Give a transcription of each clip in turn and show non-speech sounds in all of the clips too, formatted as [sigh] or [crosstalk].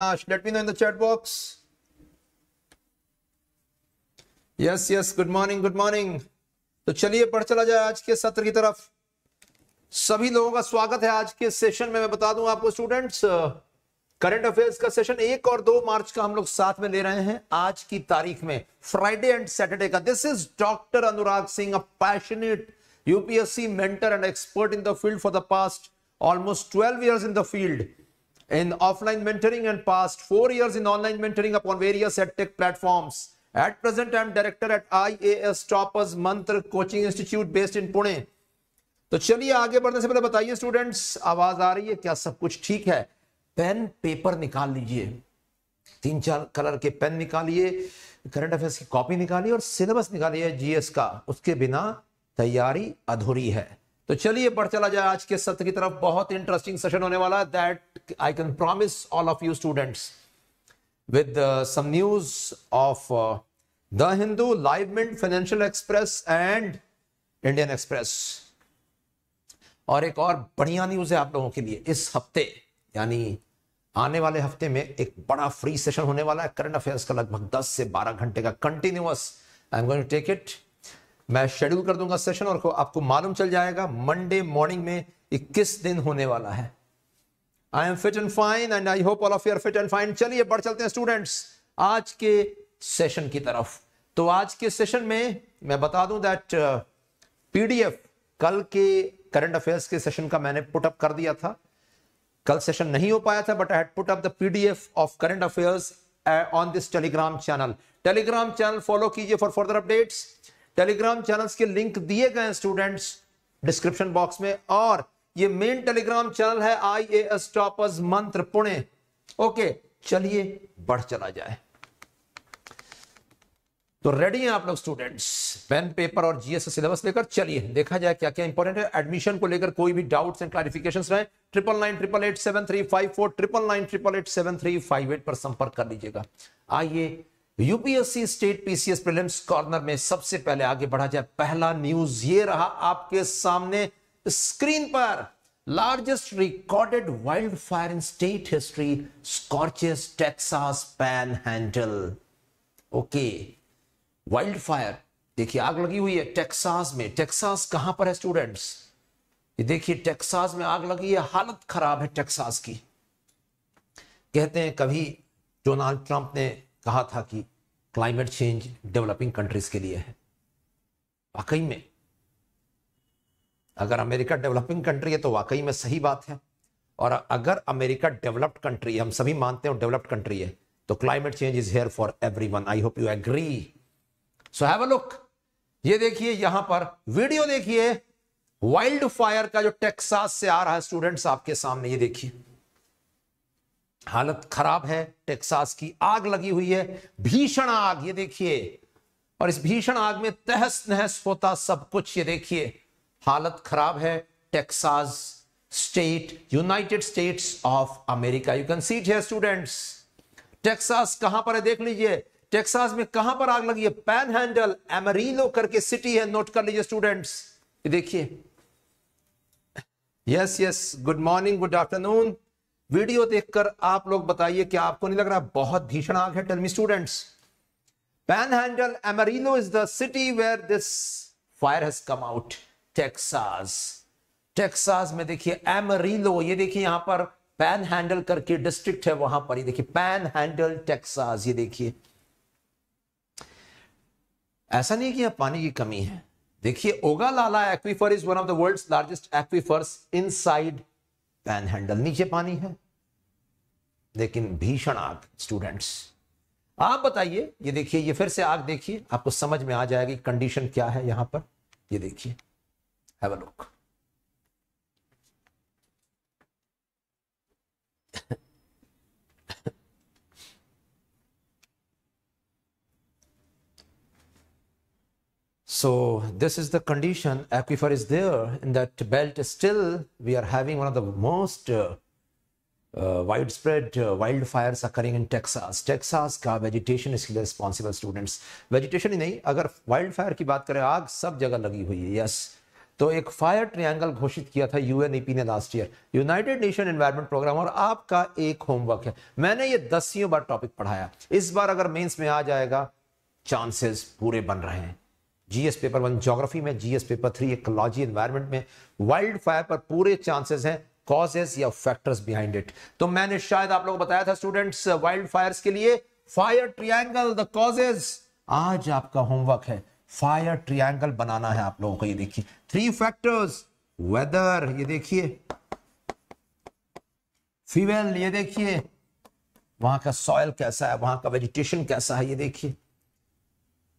Ash, let me know in the chat box. Yes yes good morning good morning तो चलिए बढ़ चला जाए आज के सत्र की तरफ सभी लोगों का स्वागत है आज के सेशन में मैं बता दूं आपको स्टूडेंट्स करंट अफेयर्स का सेशन एक और दो मार्च का हम लोग साथ में ले रहे हैं आज की तारीख में फ्राइडे एंड सैटरडे का this is doctor Anurag Singh a passionate UPSC mentor and expert in the field for the past almost twelve years in the field in offline mentoring and past four years in online mentoring upon various edtech platforms. At present, I am director at IAS Toppers Mantra Coaching Institute based in Pune. तो चलिए आगे बढ़ने से पहले बताइए students आवाज आ रही है क्या सब कुछ ठीक है पेन पेपर निकाल लीजिए तीन चार कलर के पेन निकालिए करंट अफेयर्स की कॉपी निकालिए और सिलेबस निकालिए जीएस का उसके बिना तैयारी अधूरी है तो चलिए बढ़ चला जाए आज के सत्र की तरफ बहुत इंटरेस्टिंग सेशन होने वाला है that I can promise all of you students with some news of the Hindu live mint financial express and Indian express और एक और बढ़िया न्यूज है आप लोगों के लिए इस हफ्ते यानी आने वाले हफ्ते में एक बड़ा फ्री सेशन होने वाला है करंट अफेयर्स का लगभग 10 से 12 घंटे का continuous I am going to take it मैं शेड्यूल कर दूंगा सेशन और आपको मालूम चल जाएगा मंडे मॉर्निंग में इक्कीस दिन होने वाला है I am fit and fine and I hope all of you're fit and fine चलिए बढ़ चलते हैं स्टूडेंट्स आज के सेशन की तरफ तो आज के सेशन में मैं बता दूं दैट पीडीएफ uh, कल के करंट अफेयर्स के सेशन का मैंने पुटअप कर दिया था कल सेशन नहीं हो पाया था but I had put up the PDF of current affairs on this Telegram channel Telegram channel follow कीजिए for further updates Telegram channels के लिंक दिए गए स्टूडेंट्स डिस्क्रिप्शन बॉक्स में और ये मेन टेलीग्राम चैनल है आई ए एस टॉपर्स मंत्र Pune okay चलिए बढ़ चला जाए तो रेडी हैं आप लोग स्टूडेंट्स पेन पेपर और जीएस सिलेबस लेकर चलिए देखा जाए क्या क्या इंपॉर्टेंट है एडमिशन को लेकर कोई भी डाउट्स एंड क्लैरिफिकेशन रहे triple nine triple eight seven three five four triple nine triple eight seven three five eight पर संपर्क कर लीजिएगा आइए UPSC state PCS prelims corner में सबसे पहले आगे बढ़ा जाए पहला न्यूज ये रहा आपके सामने स्क्रीन पर largest recorded wildfire in state history scorches Texas panhandle okay wildfire देखिए आग लगी हुई है टेक्सास में टेक्सास कहां पर है स्टूडेंट्स ये देखिए टेक्सास में आग लगी है हालत खराब है टेक्सास की कहते हैं कभी डोनाल्ड ट्रंप ने कहा था कि क्लाइमेट चेंज डेवलपिंग कंट्रीज के लिए है वाकई में अगर अमेरिका डेवलपिंग कंट्री है तो वाकई में सही बात है और अगर अमेरिका डेवलप्ड कंट्री हम सभी मानते हैं डेवलप्ड कंट्री है तो climate change is here for everyone I hope you agree so have a look ये देखिए यहां पर वीडियो देखिए वाइल्ड फायर का जो टेक्सास से आ रहा है स्टूडेंट्स आपके सामने ये देखिए हालत खराब है टेक्सास की आग लगी हुई है भीषण आग ये देखिए और इस भीषण आग में तहस नहस होता सब कुछ ये देखिए हालत खराब है Texas state United States of America you can see है स्टूडेंट्स टेक्सास कहां पर है देख लीजिए टेक्सास में कहां पर आग लगी है पैन हैंडल एमरीनो करके सिटी है नोट कर लीजिए स्टूडेंट्स देखिए yes yes good morning good afternoon video देखकर आप लोग बताइए क्या आपको नहीं लग रहा बहुत भीषण आग है tell me students panhandle Amarillo is the city where this fire has come out Texas Texas में देखिए एमरिनो ये देखिए यहां पर पैन हैंडल करके डिस्ट्रिक्ट है वहां पर ही देखिए पैन हैंडल टेक्सास ये देखिए ऐसा नहीं कि यहां पानी की कमी है देखिए Ogallala aquifer is one of the world largest aquifers inside panhandle नीचे पानी है लेकिन भीषण आग स्टूडेंट्स आप बताइए ये देखिए ये फिर से आग देखिए आपको समझ में आ जाएगी कंडीशन क्या है यहां पर ये देखिए have a look So this is the condition, aquifer is there in that belt. Still, we are having one of the most uh, uh, widespread uh, wildfires occurring in Texas. Texas ka vegetation is लिए responsible students. Vegetation ही नहीं, अगर wildfire की बात करें, आग सब जगह लगी हुई है, yes. तो एक फायर ट्रायंगल घोषित किया था यूएनईपी ने last year United Nation environment programme और आपका एक होमवर्क है मैंने ये दसियों बार टॉपिक पढ़ाया इस बार अगर मेंस में आ जाएगा चांसेस पूरे बन रहे हैं जीएस पेपर वन जोग्राफी में GS paper three ecology environment में वाइल्ड फायर पर पूरे चांसेस हैं कॉजेस या फैक्टर्स बिहाइंड इट तो मैंने शायद आप लोगों को बताया था स्टूडेंट्स वाइल्ड फायर के लिए फायर ट्रियांगल द कॉजेज आज आपका होमवर्क है फायर ट्रियांगल बनाना है आप लोगों को ये देखिए थ्री फैक्टर्स वेदर ये देखिए फीवेल ये देखिए वहां का सॉयल कैसा है वहां का वेजिटेशन कैसा है ये देखिए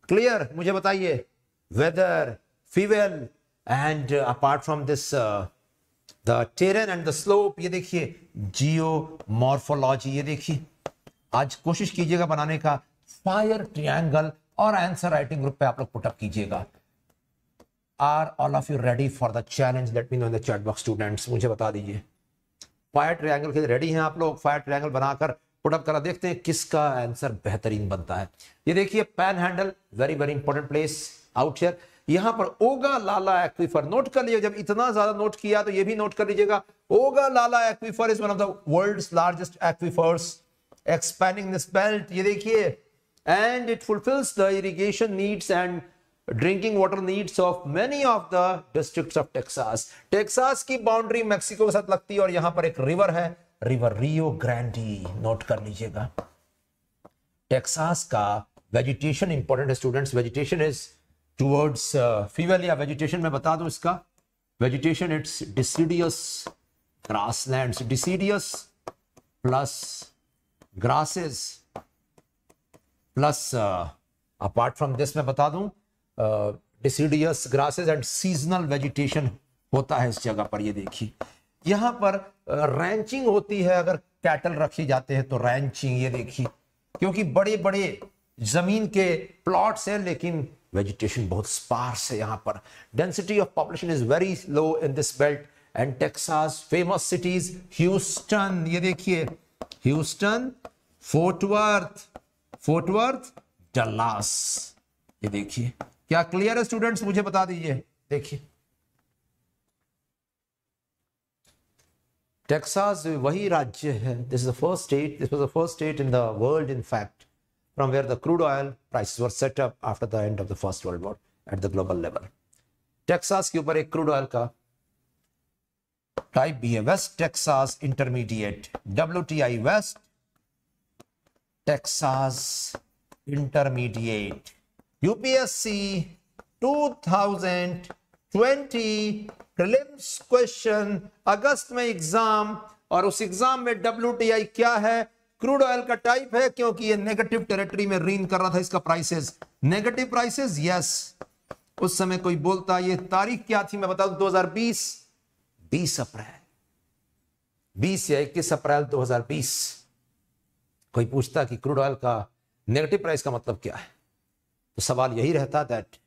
क्लियर मुझे बताइए weather, fuel, and uh, apart from this, uh, the terrain and the slope, ये देखिए geomorphology, ये देखिए आज कोशिश कीजिएगा बनाने का फायर ट्रियंगल और आंसर राइटिंग ग्रुप पे आप लोग पुटअप कीजिएगा are all of you ready for the challenge let me know in the chat box students मुझे बता दीजिए फायर ट्रायंगल के लिए रेडी हैं आप लोग फायर ट्रायंगल बनाकर पुटअप करा देखते हैं किसका आंसर बेहतरीन बनता है ये देखिए panhandle very very important place out share यहां पर ओगा लाला एक्विफर नोट कर लीजिए जब इतना ज्यादा नोट किया तो ये भी नोट कर लीजिएगा Ogallala aquifer is one of the world largest aquifers expanding this belt ये देखिए and it fulfils the irrigation needs and drinking water needs of many of the district of Texas Texas की boundary Mexico के साथ लगती है और यहां पर एक रिवर है रिवर रियो ग्रैंडी नोट कर लीजिएगा टेक्सास का वेजिटेशन इंपॉर्टेंट है स्टूडेंट्स वेजिटेशन इज टूवर्ड्स फीवल या वेजिटेशन में बता दूं इसका vegetation it's deciduous grasslands deciduous plus grasses plus uh, apart from this मैं बता दूं deciduous grasses and seasonal vegetation होता है इस जगह पर ये देखिए यहां पर रैंचिंग uh, होती है अगर कैटल रखे जाते हैं तो रैंचिंग ये देखिए क्योंकि बड़े बड़े जमीन के प्लॉट्स हैं लेकिन वेजिटेशन बहुत स्पार्स है यहाँ पर density of population is very low in this belt and Texas famous cities Houston ये देखिए ह्यूस्टन फोर्टवर्थ फोर्टवर्थ डलास ये देखिए क्या क्लियर है स्टूडेंट्स मुझे बता दीजिए देखिए टेक्सास वही राज्य है this is the first state this was the first state in the world in fact from where the crude oil prices were set up after the end of the First World War at the global level. Texas के ऊपर एक crude oil का type भी है West Texas Intermediate W T I West Texas Intermediate UPSC 2020 prelims question अगस्त में exam और उस एग्जाम में डब्ल्यू क्या है क्रूड ऑयल का टाइप है क्योंकि ये नेगेटिव टेरिटरी में रीन कर रहा था इसका प्राइसेस नेगेटिव प्राइसेस यस उस समय कोई बोलता ये तारीख क्या थी मैं बता दू 2020 20 अप्रैल बीस या इक्कीस अप्रैल 2020 कोई पूछता कि क्रूड ऑयल का नेगेटिव प्राइस का मतलब क्या है तो सवाल यही रहता दैट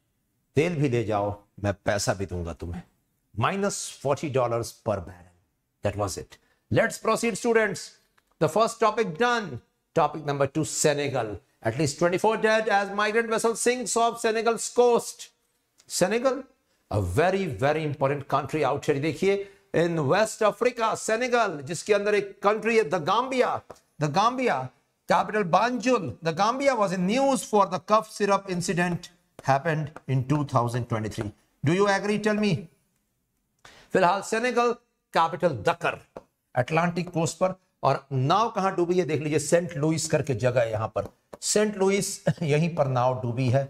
तेल भी ले जाओ मैं पैसा भी दूंगा तुम्हें minus forty dollar per barrel that was it let's proceed students The first topic done. Topic number two, Senegal. At least 24 dead as migrant vessel sinks off Senegal's coast. Senegal, a very, very important country out here. in West Africa, Senegal, जिसके अंदर एक country the Gambia. The Gambia, capital Banjul. The Gambia was in news for the cough syrup incident happened in 2023. Do you agree? Tell me. फिलहाल senegal capital dakar atlantic coast पर और नाव कहां डूबी है देख लीजिए सेंट लुइस करके जगह है यहां पर सेंट लुइस यहीं पर नाव डूबी है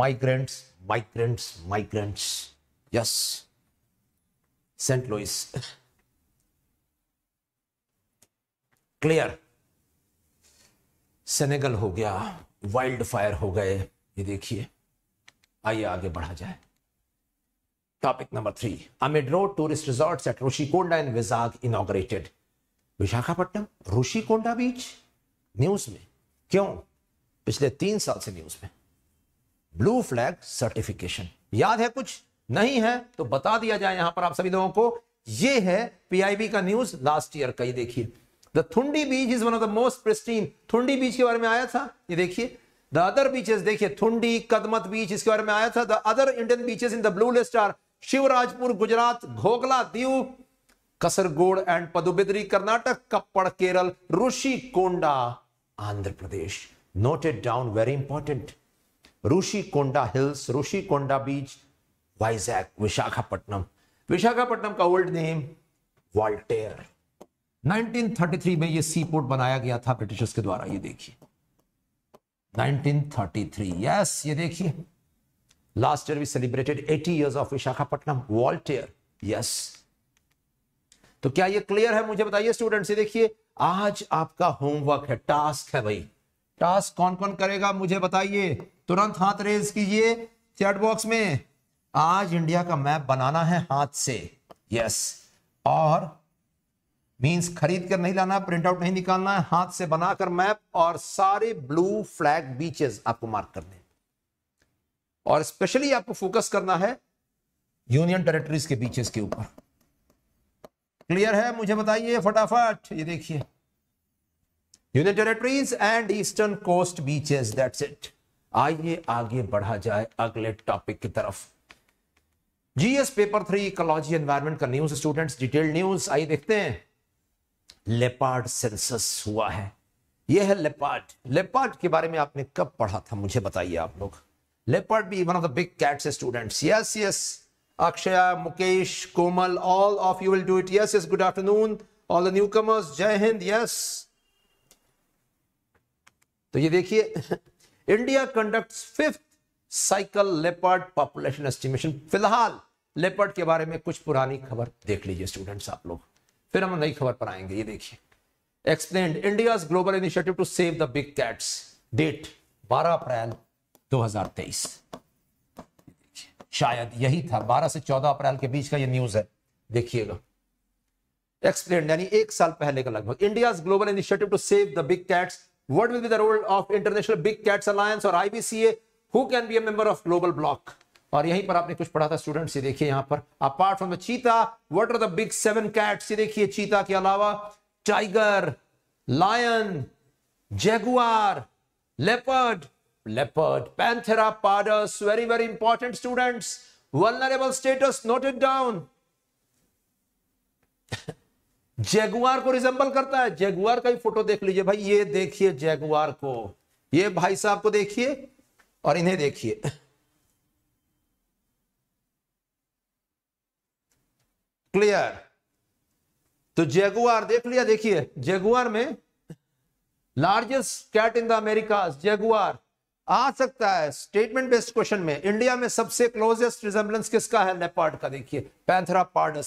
migrants migrants migrants yes Saint Louis clear Senegal हो गया वाइल्ड फायर हो गए ये देखिए आइए आगे बढ़ा जाए topic number three amid row tourist resorts at Rushikonda and Vizag inaugurated Visakhapatnam Rishikonda beach news में क्यों पिछले तीन साल से न्यूज में ब्लू फ्लैग सर्टिफिकेशन याद है कुछ नहीं है तो बता दिया जाए यहां पर आप सभी लोगों को यह है पीआईबी का न्यूज लास्ट ईयर का ये देखिए the Thundi beach is one of the most pristine Thundi beach के बारे में आया था ये देखिए द अदर बीचेस देखिए थुंडी कदमत बीच इसके बारे में आया था the other Indian beaches in the blue list are Shivrajpur Gujarat Ghoghla Diu Kasaragod and Padubidri Karnataka Kappad Kerala Rishikonda Andhra Pradesh down very important important Konda hills Rushikondi Konda beach Vizag Visakhapatnam का ओल्ड नेम वॉल्टेयर 1933 में ये सी पोर्ट बनाया गया था ब्रिटिशर्स के द्वारा ये देखिए 1933 यस ये देखिए last year we celebrated 80 years of Visakhapatnam Waltair yes तो क्या ये क्लियर है मुझे बताइए स्टूडेंट से देखिए आज आपका होमवर्क है टास्क है भाई टास्क कौन कौन करेगा मुझे बताइए तुरंत हाथ रेज कीजिए चैट बॉक्स में आज इंडिया का मैप बनाना है हाथ से यस और मींस खरीद कर नहीं लाना प्रिंट आउट नहीं निकालना है हाथ से बनाकर मैप और सारे ब्लू फ्लैग बीचेस आपको मार्क करने और स्पेशली आपको फोकस करना है यूनियन टेरिटरीज के बीचेस के ऊपर क्लियर है मुझे बताइए फटाफट ये देखिए union territories and eastern coast beaches that's it आइए आगे बढ़ा जाए अगले टॉपिक की तरफ GS paper three ecology environment का न्यूज स्टूडेंट्स डिटेल न्यूज आइए देखते हैं लेपार्ड सेंसस हुआ है यह है लेपार्ड लेपार्ड के बारे में आपने कब पढ़ा था मुझे बताइए आप लोग लेपार्ड भी one of the big cats students yes yes Akshaya, Mukesh, Komal, all of you will do it. Yes, yes, good afternoon. All the newcomers, Jai Hind, yes. तो ये देखिए India conduct fifth cycle leopard population estimation फिलहाल leopard के बारे में कुछ पुरानी खबर देख लीजिए स्टूडेंट्स आप लोग फिर हम नई खबर पर आएंगे ये देखिए explain India global initiative to save the big cats date 12 April 2023 शायद यही था बारह से चौदह अप्रैल के बीच का यह न्यूज है देखिएगा एक्सप्लेन यानी एक साल पहले का लगभग India global initiative to save the big cats what will be the role of international big cats alliance और ibca who can be a member of global और यहीं पर आपने कुछ पढ़ा था स्टूडेंट्स ये देखिए यहां पर apart from the cheetah what are the big seven cats ये देखिए चीता के अलावा tiger lion jaguar leopard leopard, panthera pardus, very, very important students. Vulnerable status, note it down. Jaguar [laughs] को रिजेंबल करता है जेगुआर का भी फोटो देख लीजिए भाई ये देखिए जैगुआर को ये भाई साहब को देखिए और इन्हें देखिए क्लियर [laughs] तो जैगुआर देख लिया देखिए जेगुआर में largest cat in the Americas jaguar आ सकता है स्टेटमेंट बेस्ड क्वेश्चन में इंडिया में सबसे क्लोजेस्ट रिजेंबलेंस किसका है नेपार्ड का देखिए panthera pardus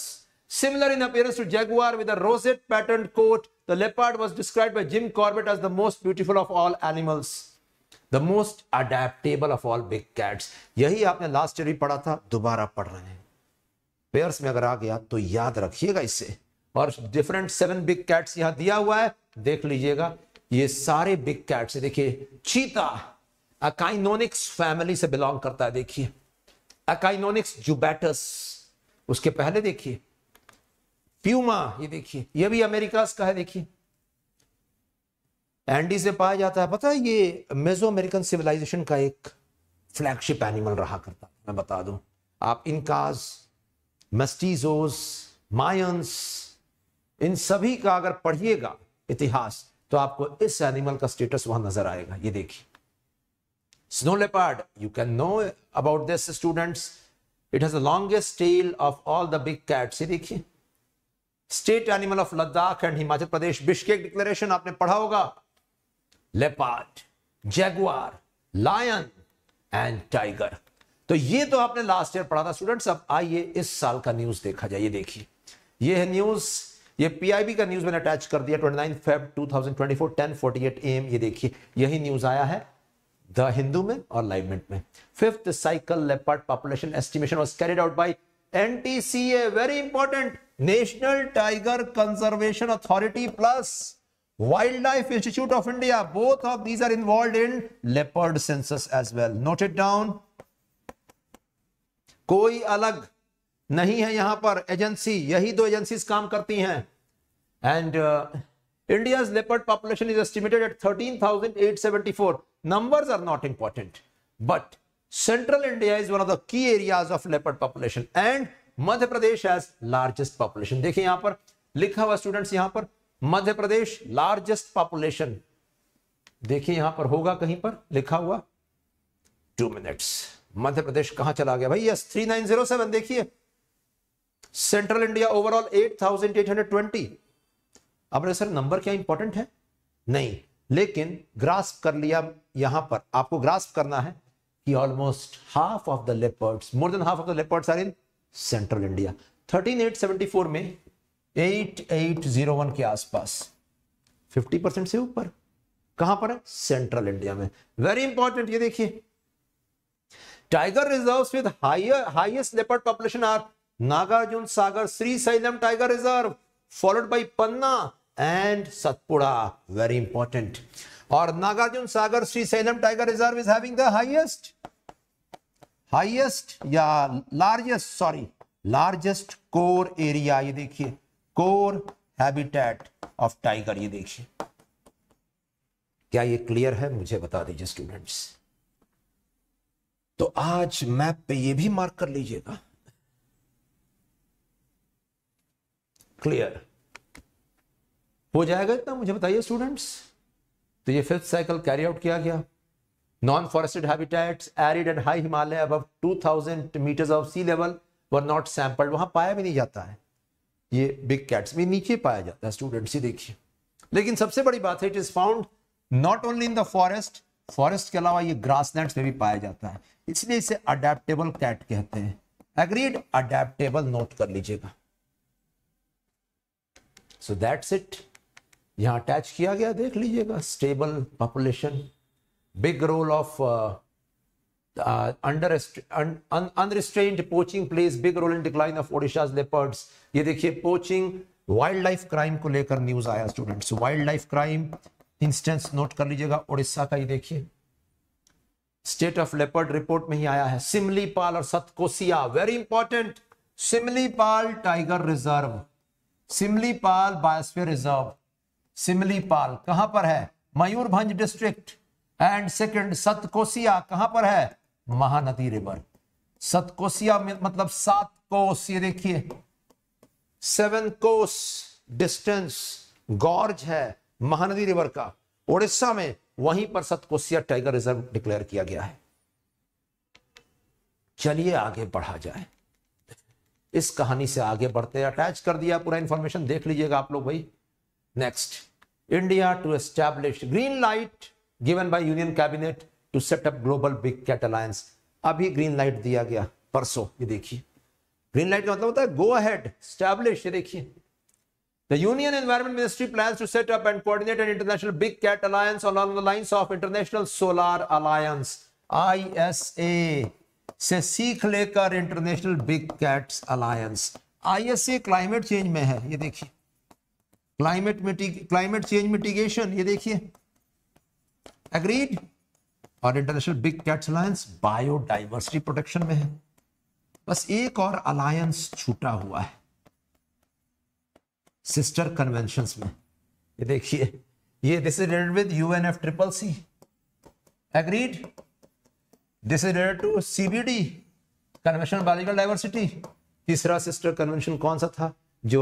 similar in appearance to jaguar with a rosette pattern coat the leopard was described by Jim Corbett as the most beautiful of all animals the most adaptable of all big cats यही आपने last year भी पढ़ा था दोबारा पढ़ रहे हैं pairs में अगर आ गया तो याद रखिएगा इसे और डिफरेंट सेवन बिग कैट्स यहां दिया हुआ है देख लीजिएगा ये सारे बिग कैट्स देखिए चीता अकाइनोनिक्स फैमिली से बिलोंग करता है देखिए अकाइनोनिक्स जुबैटस उसके पहले देखिए प्यूमा ये देखिए ये भी अमेरिकास का है देखिए एंडी से पाया जाता है पता है ये मेजो अमेरिकन सिविलाइजेशन का एक फ्लैगशिप एनिमल रहा करता मैं बता दूं आप इनकाज मस्टीजोस मायंस इन सभी का अगर पढ़िएगा इतिहास तो आपको इस एनिमल का स्टेटस वहां नजर आएगा ये देखिए Snow leopard, you can know about this students. It has the longest tail of all the big cats. ये देखिए state animal of Ladakh and Himachal Pradesh Bishkek declaration आपने पढ़ा होगा leopard jaguar lion and tiger तो ये तो आपने लास्ट ईयर पढ़ा था स्टूडेंट्स अब आइए इस साल का न्यूज देखा जाए ये देखिए ये है न्यूज ये पीआईबी का न्यूज मैंने अटैच कर दिया 29 फेब 2024 10:48 एम ये देखिए यही न्यूज आया है द हिंदू में और लाइवमेंट में fifth cycle leopard population estimation was carried out by N T C A very important national tiger conservation authority plus wild life institute of India both of these are involve in leopard census as well noted down कोई अलग नहीं है यहां पर agency यही दो agency काम करती हैं and India leopard population is estimated at thirteen thousand eight seventy four Numbers are not important, but central India is one of the key areas of leopard population and Madhya Pradesh has largest population. देखिए यहां पर लिखा हुआ students यहां पर मध्य प्रदेश largest population देखिए यहां पर होगा कहीं पर लिखा हुआ टू मिनट्स मध्य प्रदेश कहां चला गया भाई yes three nine zero seven देखिए central India overall eight thousand eight hundred twenty अब सर नंबर क्या इंपॉर्टेंट है नहीं लेकिन ग्रास्प कर लिया यहां पर आपको ग्रास्प करना है कि almost half of the leopards more than half of the leopards are in central India 13874 में 8801 के आसपास 50 परसेंट से ऊपर कहां पर है सेंट्रल इंडिया में वेरी इंपॉर्टेंट ये देखिए tiger reserves with higher highest leopard population are Nagarjuna Sagar Srisailam tiger reserve followed by Panna and Satpura, very important. Or Nagarjun Sagar Sri Salem Tiger Reserve is having the highest, highest, yeah, largest, sorry, largest core area, ये देखिए, core habitat of tiger, ये देखिए. क्या ये clear है मुझे बता दीजिए स्टूडेंट्स तो आज मैप पे ये भी मार्क कर लीजिएगा क्लियर हो जाएगा इतना मुझे बताइए स्टूडेंट्स तो ये फिफ्थ साइकिल कैरी आउट किया गया non forested habitat arid and high Himalaya above 2000 metres of sea level were not sampled वहां पाया भी नहीं जाता है ये बिग कैट्स में नीचे पाया जाता है स्टूडेंट्स ये देखिए लेकिन सबसे बड़ी बात है it is found not only in the forest forest के अलावा ये ग्रास में भी पाया जाता है इसलिए इसे अडेप्टेबल कैट कहते हैं एग्रीड अडेप्टेबल नोट कर लीजिएगा सो दैट्स इट यहां अटैच किया गया देख लीजिएगा stable population big role of unrestrained poaching place big role in decline of Odisha's leopards ये देखिए पोचिंग वाइल्ड लाइफ क्राइम को लेकर न्यूज आया students wildlife crime instance note कर लीजिएगा ओडिशा का ये देखिए स्टेट ऑफ लेपर्ड रिपोर्ट में ही आया है सिमलीपाल और Satkosia very important Simlipal tiger reserve Simlipal biosphere reserve Simlipal कहां पर है Mayurbhanj district and second Satkosia कहां पर है महानदी रिवर सतकोसिया मतलब सात कोस ये देखिए सेवन कोस डिस्टेंस गॉर्ज है महानदी रिवर का ओडिशा में वहीं पर सतकोसिया टाइगर रिजर्व डिक्लेयर किया गया है चलिए आगे बढ़ा जाए इस कहानी से आगे बढ़ते अटैच कर दिया पूरा इंफॉर्मेशन देख लीजिएगा आप लोग भाई Next, India to establish green light given by Union Cabinet to set up global big cat alliance. अभी ग्रीन लाइट दिया गया परसों ये देखिए ग्रीन लाइट का मतलब होता है गो अहेड स्टैब्लिश ये देखिए The Union Environment Ministry plans to set up and coordinate an international big cat alliance along the lines of International Solar Alliance ISA से सीख लेकर International Big Cats Alliance ISA climate change में है ये देखिए climate climate change mitigation ये देखिए agreed और international big cats alliance biodiversity protection में है बस एक और अलायंस छूटा हुआ है सिस्टर कन्वेंशन में ये देखिए ये this is related with UNF triple C agreed this is related to CBD convention biological diversity तीसरा सिस्टर कन्वेंशन कौन सा था जो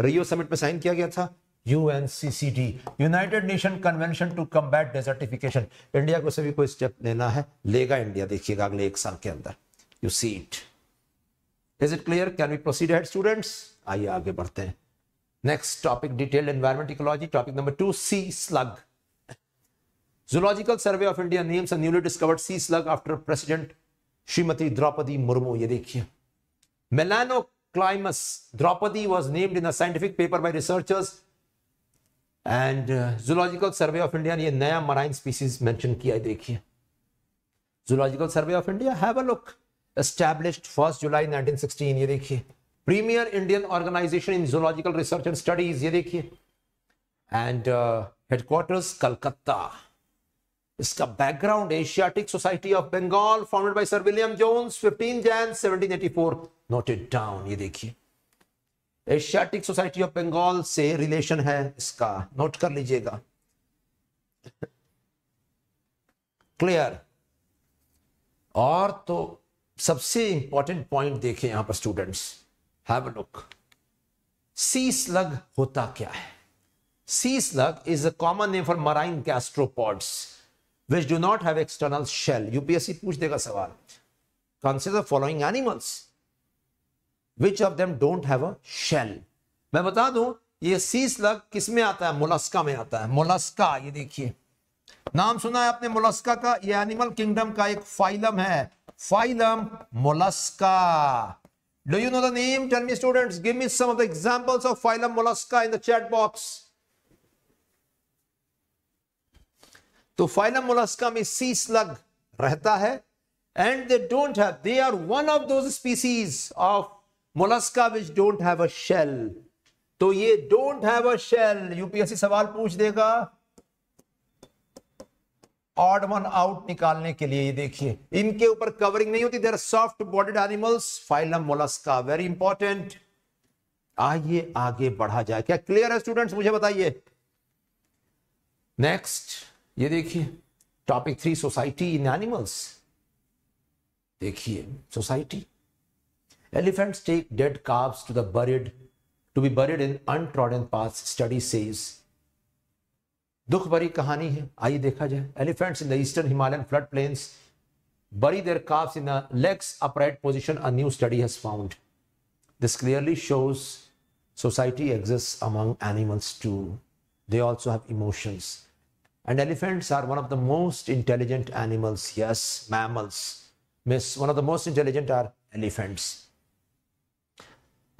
रियो समिट में साइन किया गया था UNCCD United nation convention to combat desertification India को सभी कोई स्टेप लेना है लेगा इंडिया देखिएगा अगले एक साल के अंदर you see it is it clear can we proceed ahead students आइए आगे बढ़ते हैं next topic detailed environment ecology topic number two sea slug zoological survey of India names a newly discovered sea slug after Shrimati Draupadi Murmu ये देखिए मेलानो Climus. Draupadi was named in a scientific paper by researchers and zoological survey of India ने ये नया marine species mention किया है देखिए zoological survey of India have a look established first July 1916 ये देखिए premier Indian organisation in zoological research and studies ये देखिए एंड हेडक्वार्टर्स कलकत्ता इसका background Asiatic society of Bengal founded by sir William Jones 15 Jan 1784 noted down ये देखिए Asiatic society of Bengal से relation है इसका नोट कर लीजिएगा क्लियर और तो सबसे इंपॉर्टेंट पॉइंट देखें यहां पर students have a look sea slug होता क्या है sea slug is a common name for marine gastropods which do not have external shell UPSC पूछ देगा सवाल consider following animals which of them don't have a shell मैं बता दूं ये सी स्लग किस में आता है मोलस्का में आता है मोलस्का ये देखिए नाम सुना है आपने मोलस्का का ये एनिमल किंगडम का एक फाइलम है phylum mollusca do you know the name tell me students give me some of the examples of phylum mollusca in the chat box तो फाइलम मोलस्का में सी स्लग रहता है and they don't have they are one of those species of mollusca which don't have a shell तो ये don't have a shell UPSC सवाल पूछ देगा odd one out निकालने के लिए ये देखिए इनके ऊपर कवरिंग नहीं होती there soft bodied animals phylum mollusca very important आइए आगे बढ़ा जाए क्या क्लियर है स्टूडेंट्स मुझे बताइए नेक्स्ट ये देखिए topic three society in animals देखिए society elephants take dead calves to the buried to be buried in untrodden paths study says दुख भरी कहानी है आइए देखा जाए elephants in the eastern Himalayan flood plains bury their calves in legs upright position a new study has found this clearly shows society exist among animals too they also have emotions And elephants are one of the most intelligent animals. Yes, mammals. Miss, one of the most intelligent are elephants.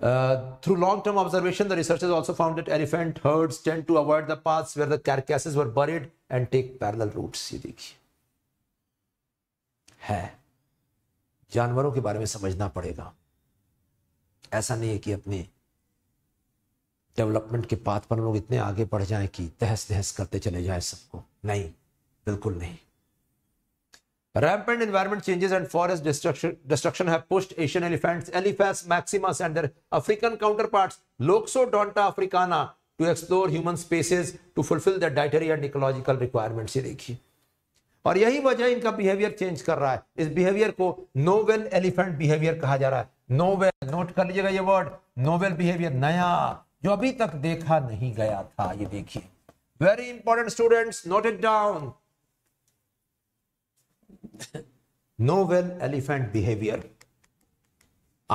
Uh, through long-term observation, the researchers also found that elephant herds tend to avoid the paths where the carcasses were buried and take parallel routes. You see. है जानवरों के बारे में समझना पड़ेगा ऐसा नहीं है कि अपने डेवलपमेंट के पाथ पर हम लोग इतने आगे बढ़ जाएं कि तहस तहस करते चले जाएं सबको नहीं बिल्कुल नहीं Rampant environment changes and forest destruction, destruction have pushed Asian elephants, Eliphas maximus, and their African counterparts, Loxodonta africana, to explore human spaces to fulfill their dietary and ecological requirements. ये देखिए और यही वजह इनका बिहेवियर चेंज कर रहा है इस बिहेवियर को नोवेल एलिफेंट बिहेवियर कहा जा रहा है नोवेल नोट कर लीजिएगा ये वर्ड नोवेल बिहेवियर नया जो अभी तक देखा नहीं गया था ये देखिए very important students note it down know well elephant behaviour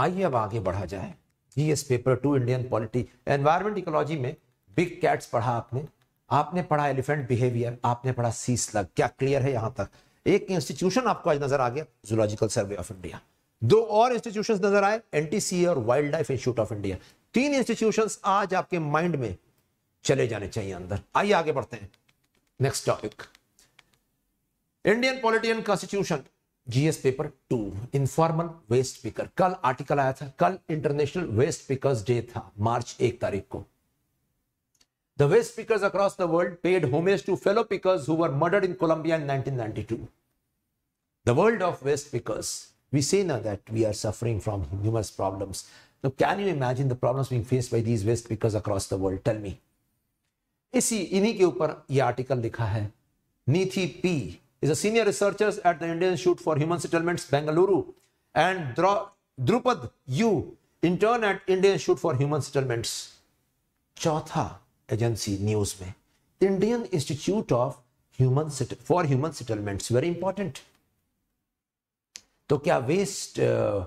आइए अब आगे बढ़ा जाए GS paper two Indian polity environment ecology में बिग कैट्स पढ़ा आपने आपने पढ़ा एलिफेंट बिहेवियर आपने पढ़ा सी स्लग क्या क्लियर है यहां तक एक इंस्टीट्यूशन आपको आज नजर आ गया जूलॉजिकल सर्वे ऑफ इंडिया दो और इंस्टीट्यूशन नजर आए एनटीसी और wild life institute of India तीन इंस्टीट्यूशन आज आपके माइंड में चले जाने चाहिए अंदर आइए आगे बढ़ते हैं next topic Indian polity and constitution GS paper two informal waste picker कल आर्टिकल आया था कल इंटरनेशनल वेस्ट पिकर्स डे था मार्च एक तारीख को the waste pickers across the world paid homage to fellow pickers who murdered in Colombia in to the world of waste pickers we say now that we are suffering from numerous problems Now, can you imagine the problems being faced by these West speakers across the world? Tell me. इसी इन्हीं के ऊपर ये article लिखा है Neethi P is a senior researcher at the Indian Institute for Human Settlements, Bengaluru, and Drupad U, intern at Indian Institute for Human Settlements. चौथा agency news में Indian institute of human for human settlements very important तो क्या waste uh,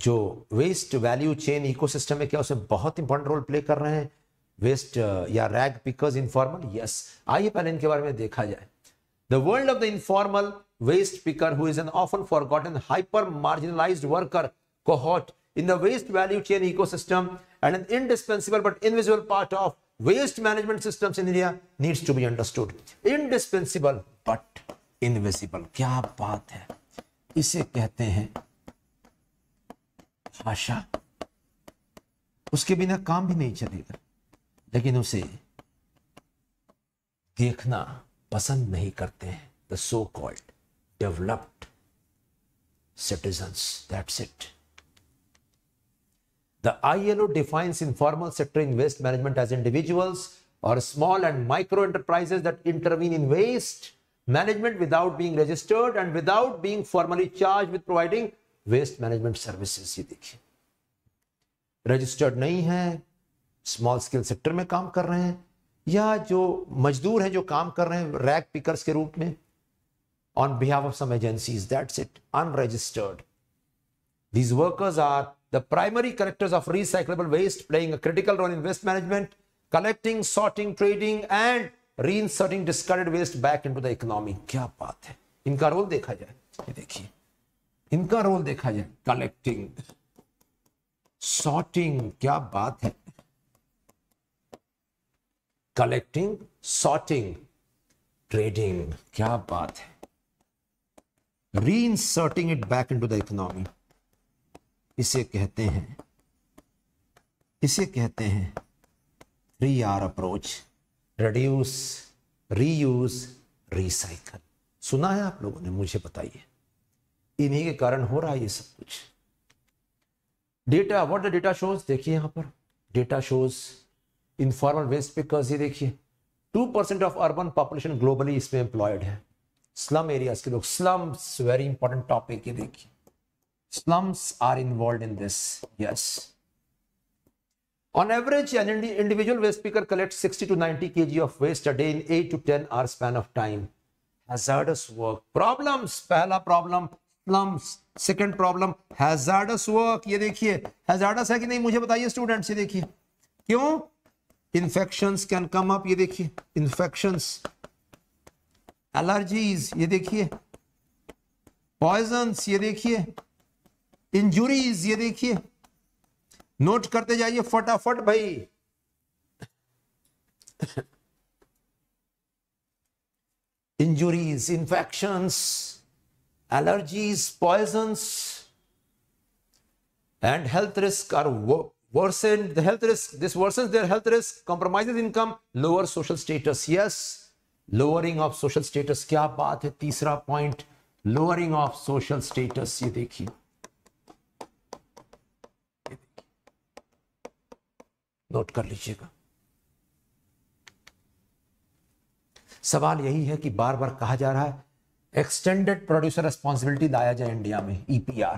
जो waste value chain ecosystem है क्या उसमें बहुत important role play कर रहे हैं वेस्ट uh, या रैग पिकर्स इनफॉर्मल यस आइए पहले इनके बारे में देखा जाए the world of the informal waste picker who is an often forgotten hyper marginalise worker cohort in the waste value chain ecosystem and an indispensable but invisible part of waste management system in India needs to be understood indispensable but invisible क्या बात है इसे कहते हैं आशा उसके बिना काम भी नहीं चलेगा लेकिन उसे देखना पसंद नहीं करते हैं the so called developed citizens that's it the ILO defines formal sector in waste management as individuals और small and micro enterprises that intervene in waste management without being registered and without being formally charge with providing waste management services ये देखिए registered नहीं है small scale sector में काम कर रहे हैं या जो मजदूर हैं जो काम कर रहे हैं रैक पिकर्स के रूप में on behalf of some agencies that's it unregistered these workers are the primary collectors of recyclable waste playing critical role in waste management collecting sorting trading and reinserting discarded waste back in to the economy क्या बात है इनका role देखा जाए देखिए इनका role देखा जाए कलेक्टिंग सॉर्टिंग क्या बात है कलेक्टिंग सॉर्टिंग ट्रेडिंग क्या बात है reinserting it back in to the economy इसे कहते हैं इसे कहते हैं three R approach reduce use recycle सुना है आप लोगों ने मुझे बताइए इन्हीं के कारण हो रहा है ये सब कुछ data what the data shows देखिए यहां पर data shows informal waste pickers ये देखिए two percent of urban population globally इसमें एम्प्लॉयड है स्लम एरियाज के लोग स्लम्स वेरी इंपॉर्टेंट टॉपिक ये देखिए slums are involve in this yes On average, an individual waste picker collects 60 to 90 kg of waste a day in 8 to 10 hour span of time. Hazardous work. Problems. Pehla problem, second problem hazardous work ये देखिए hazards है कि नहीं मुझे बताइए students ये देखिए क्यों इन्फेक्शन कैन कम अप ये देखिए इन्फेक्शन एलर्जीज ये देखिए पॉइजन्स ये देखिए इंजुरीज ये देखिए नोट करते जाइए फटाफट भाई injuries infections allergies, poisons, and health risk are worsened. The health risk, this worsens their health risk, compromises income, lower social status. Yes, lowering of social status. Kya baat hai? तीसरा point, lowering of social status. Ye देखिए note कर लीजिएगा सवाल यही है कि बार बार कहा जा रहा है एक्सटेंडेड प्रोड्यूसर रेस्पॉन्सिबिलिटी लाया जाए इंडिया में ईपीआर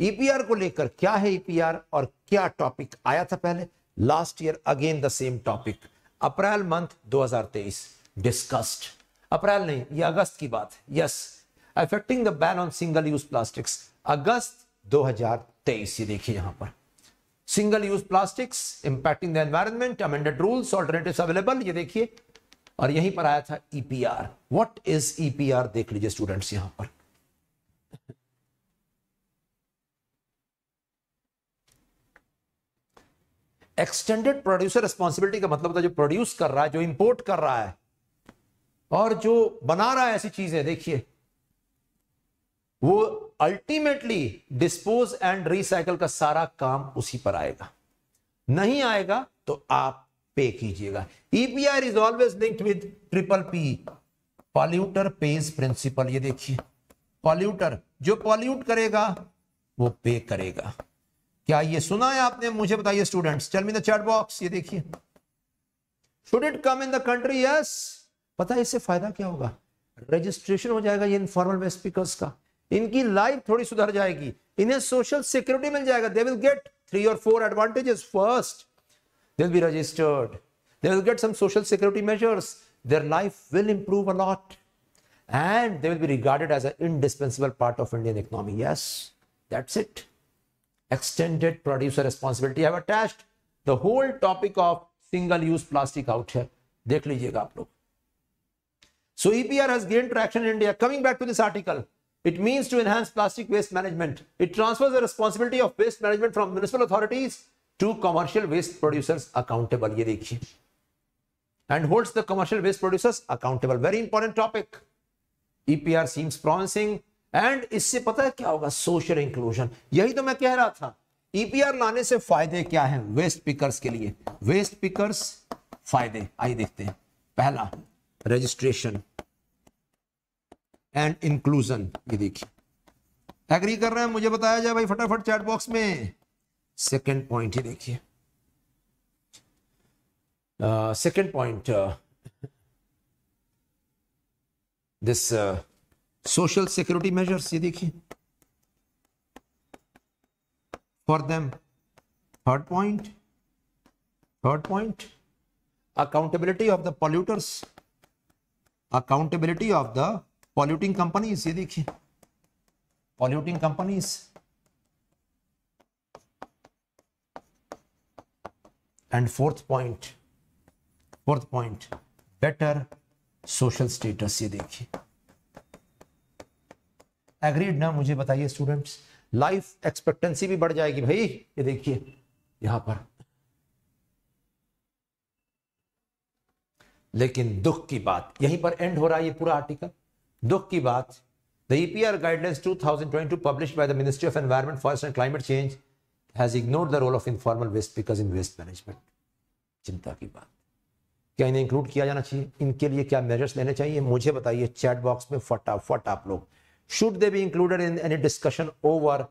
e ईपीआर e को लेकर क्या है ईपीआर e और क्या टॉपिक आया था पहले last year again the same topic April month 2023 discussed अप्रैल नहीं ये अगस्त की बात है yes affecting the ban on single use plastics August 2023 ये देखिए यहां पर single use plastics impacting the environment amended rules alternative available ये देखिए और यहीं पर आया था ईपीआर व्हाट इज ईपीआर देख लीजिए स्टूडेंट्स यहां पर एक्सटेंडेड प्रोड्यूसर रिस्पॉन्सिबिलिटी का मतलब था जो प्रोड्यूस कर रहा है जो इंपोर्ट कर रहा है और जो बना रहा है ऐसी चीजें देखिए वो अल्टीमेटली डिस्पोज एंड रिसाइकल का सारा काम उसी पर आएगा नहीं आएगा तो आप पे कीजिएगा EPR is always linked with triple P polluter pays principle ये देखिए पॉल्यूटर जो पॉल्यूट करेगा वो पे करेगा क्या ये सुना है आपने मुझे बताइए स्टूडेंट्स चल मी द चैट बॉक्स ये देखिए should it come in the country yes पता है इससे फायदा क्या होगा रजिस्ट्रेशन हो जाएगा ये इनफॉर्मल वे स्पीकर्स का इनकी लाइफ थोड़ी सुधर जाएगी इन्हें सोशल सिक्योरिटी मिल जाएगा दे विल गेट थ्री और four advantages first They'll be registered. They'll get some social security measures. Their life will improve a lot. And they will be regarded as an indispensable part of Indian economy. Yes, that's it. Extended producer responsibility. I have attached the whole topic of single-use plastic out here. देख लीजिएगा आप लोग So EPR has gained traction in India. Coming back to this article, it means to enhance plastic waste management. It transfers the responsibility of waste management from municipal authorities to commercial waste producers accountable ये देखिए and holds the commercial waste producers accountable very important topic EPR seems promising and इससे पता है क्या होगा social inclusion यही तो मैं कह रहा था ईपीआर e लाने से फायदे क्या है वेस्ट पिकर्स के लिए वेस्ट पिकर्स फायदे आइए देखते हैं पहला रजिस्ट्रेशन एंड इंक्लूजन ये देखिए एग्री कर रहे हैं मुझे बताया जाए भाई फटाफट चैट बॉक्स में सेकेंड पॉइंट ही देखिए second point this social security measures ये देखिए for them third point third point accountability of the polluters accountability of the polluting companies ये देखिए polluting companies and fourth point fourth point better social status ये देखिए agreed ना मुझे बताइए students life expectancy भी बढ़ जाएगी भाई ये देखिए यहां पर लेकिन दुख की बात यहीं पर एंड हो रहा है ये पूरा आर्टिकल दुख की बात the EPR guidelines to publish by the ministry of environment forest and climate change has ignore the role of informal waste pickers in waste management चिंता की बात क्या इन्हें इंक्लूड किया जाना चाहिए इनके लिए क्या मेजर्स लेने चाहिए मुझे बताइए चैट बॉक्स में फटाफट आप लोग should they be included in any discussion over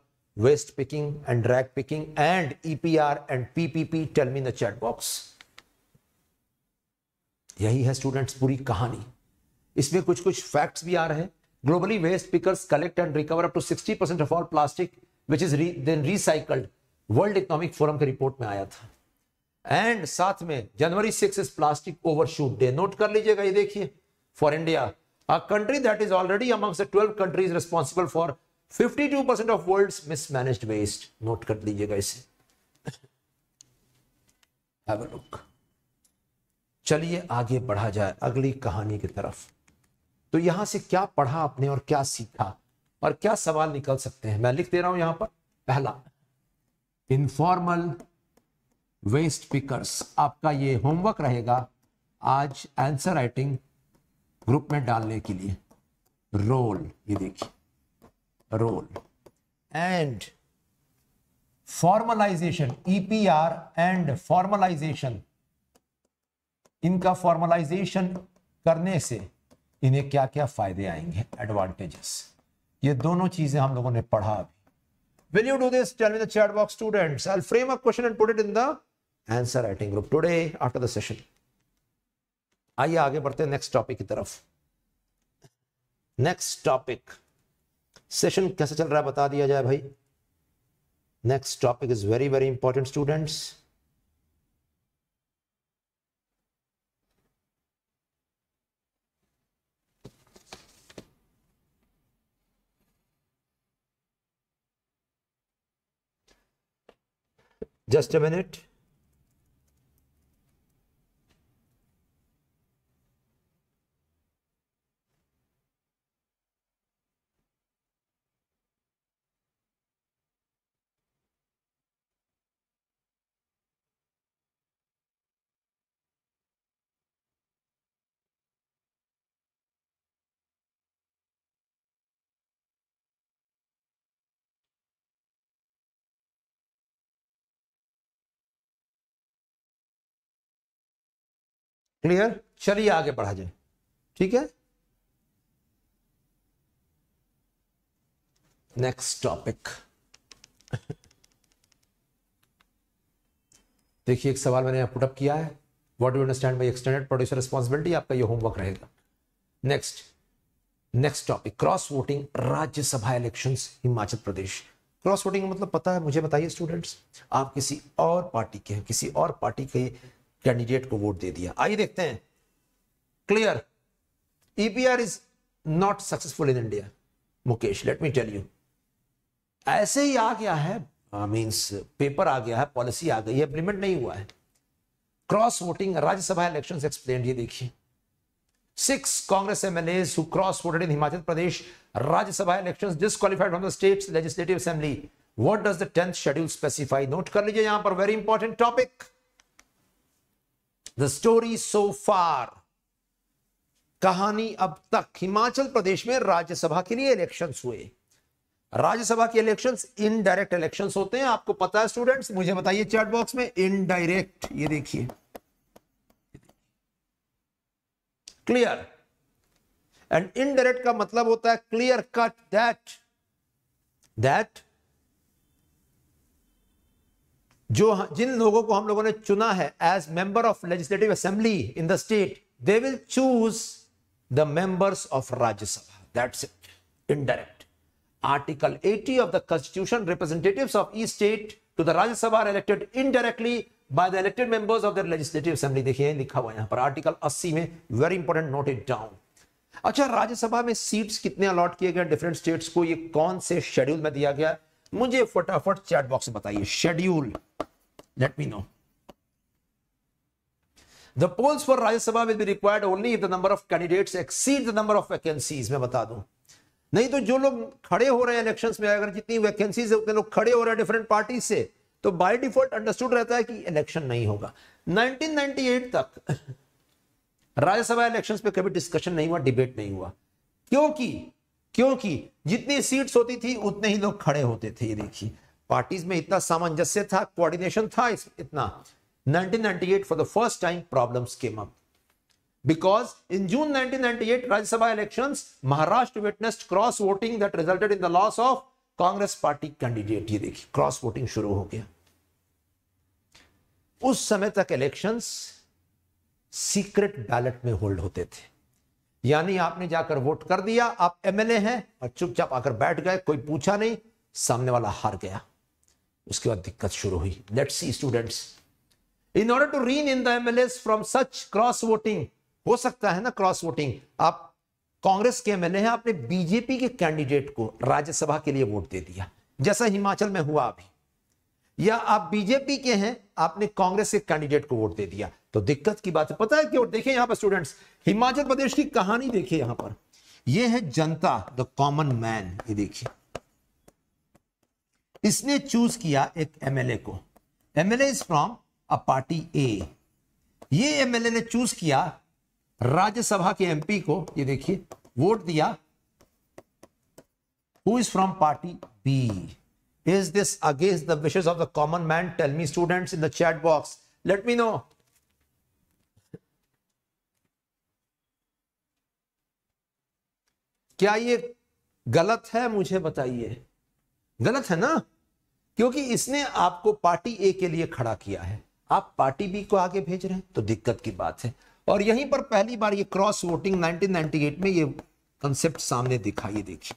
waste picking and rag picking and EPR and PPP tell me in the chat box यही है स्टूडेंट्स पूरी कहानी इसमें कुछ कुछ फैक्ट्स भी आ रहे हैं globally waste pickers collect and recover up to 60 percent of all plastic which is then recycled world economic forum के रिपोर्ट में आया था एंड साथ में January six is plastic overshoot day note कर लीजिएगा ये देखिए for India a country that is already amongst twelve countries responsible for 52% of world mismanaged waste note कर लीजिएगा इसे हैव लुक चलिए आगे बढ़ा जाए अगली कहानी की तरफ तो यहां से क्या पढ़ा आपने और क्या सीखा और क्या सवाल निकल सकते हैं मैं लिख दे रहा हूं यहां पर पहला इनफॉर्मल वेस्ट पिकर्स आपका ये होमवर्क रहेगा आज आंसर राइटिंग ग्रुप में डालने के लिए रोल ये देखिए role and formalisation EPR and formalisation इनका फॉर्मलाइजेशन करने से इन्हें क्या क्या फायदे आएंगे एडवांटेजेस ये दोनों चीजें हम लोगों ने पढ़ा अभी Will you do this? Tell me in the chat box, students. I'll frame a question and put it in the answer writing group today after the session. आइए आगे बढ़ते हैं नेक्स्ट टॉपिक की तरफ नेक्स्ट टॉपिक सेशन कैसे चल रहा है बता दिया जाए भाई next topic is very very important students Just a minute. Clear चलिए आगे बढ़ा जाए ठीक है नेक्स्ट टॉपिक देखिए एक सवाल मैंने यहाँ पुटअप किया है what do understand by extended producer responsibility आपका ये होमवर्क रहेगा next next topic cross voting Rajya Sabha election Himachal Pradesh cross voting मतलब पता है मुझे बताइए स्टूडेंट्स आप किसी और पार्टी के हैं किसी और पार्टी के कैंडिडेट को वोट दे दिया आइए देखते हैं clear EPR is not successful in India Mukesh let me tell you ऐसे ही आ गया है मीन्स पेपर आ गया है पॉलिसी आ गई है इंप्लीमेंट नहीं हुआ है cross voting Rajya Sabha election explain ये देखिए six Congress MLA cross voted in Himachal Pradesh Rajya Sabha election disqualified from the state legislative assembly what does the tenth schedule specify note कर लीजिए यहां पर very important topic the story so फार कहानी अब तक हिमाचल प्रदेश में राज्यसभा के लिए इलेक्शंस हुए राज्यसभा के इलेक्शंस इनडायरेक्ट इलेक्शंस होते हैं आपको पता है स्टूडेंट्स मुझे बताइए चैट बॉक्स में इनडायरेक्ट ये देखिए क्लियर एंड इनडायरेक्ट का मतलब होता है क्लियर कट दैट दैट जो जिन लोगों को हम लोगों ने चुना है as member of legislative assembly in the state they will choose the members of Rajya Sabha that's it indirect article 80 of the constitution representatives of E state to the Rajya Sabha elected indirectly by the elected members of the legislative assembly देखिए लिखा हुआ यहां पर article 80 में very important note it down अच्छा राज्यसभा में seats कितने allot किए गए डिफरेंट स्टेट्स को ये कौन से शेड्यूल में दिया गया है मुझे फटाफट चैट बॉक्स में बताइए schedule late me know the poles for Rajya Sabha will be required only if the number of of exceed the number of vacancies vacancies. मैं बता दूं नहीं तो जो लोग खड़े हो रहे हैं इलेक्शंस में अगर जितनी वैकेंसीज है उतने लोग खड़े हो रहे हैं डिफरेंट पार्टी से तो बाय डिफॉल्ट अंडरस्टूड रहता है कि इलेक्शन नहीं होगा 1998 तक राज्यसभा [laughs] इलेक्शंस पे कभी डिस्कशन नहीं हुआ डिबेट नहीं हुआ क्योंकि क्योंकि जितनी सीट्स होती थी उतने ही लोग खड़े होते थे ये देखिए पार्टीज में इतना सामंजस्य था कोऑर्डिनेशन था इतना 1998 for the first time problems came up because in June 1998 Rajya Sabha elections Maharashtra Maharashtra cross voting that resulted in the loss of Congress party candidate ये देखिए क्रॉस वोटिंग शुरू हो गया उस समय तक इलेक्शंस सीक्रेट बैलेट में होल्ड होते थे यानी आपने जाकर वोट कर दिया आप एमएलए हैं और चुपचाप आकर बैठ गए कोई पूछा नहीं सामने वाला हार गया उसके बाद दिक्कत शुरू हुई let see students in order to rein in the MLA from such cross voting हो सकता है ना क्रॉस वोटिंग आप कांग्रेस के एमएलए हैं आपने बीजेपी के कैंडिडेट को राज्यसभा के लिए वोट दे दिया जैसा हिमाचल में हुआ अभी या आप बीजेपी के हैं आपने कांग्रेस के कैंडिडेट को वोट दे दिया तो दिक्कत की बात है पता है क्यों देखें यहां पर स्टूडेंट्स हिमाचल प्रदेश की कहानी देखिए यहां पर यह है जनता द कॉमन मैन ये देखिए इसने चूज किया एक एमएलए को MLA is from a party A ये एमएलए ने चूज किया राज्यसभा के एमपी को ये देखिए वोट दिया who is from party B is this against the wishes of the common man tell me students in the chat box let me क्या ये गलत है मुझे बताइए गलत है ना क्योंकि इसने आपको पार्टी ए के लिए खड़ा किया है आप पार्टी बी को आगे भेज रहे हैं तो दिक्कत की बात है और यहीं पर पहली बार ये क्रॉस वोटिंग 1998 में ये कंसेप्ट सामने दिखाई देखिए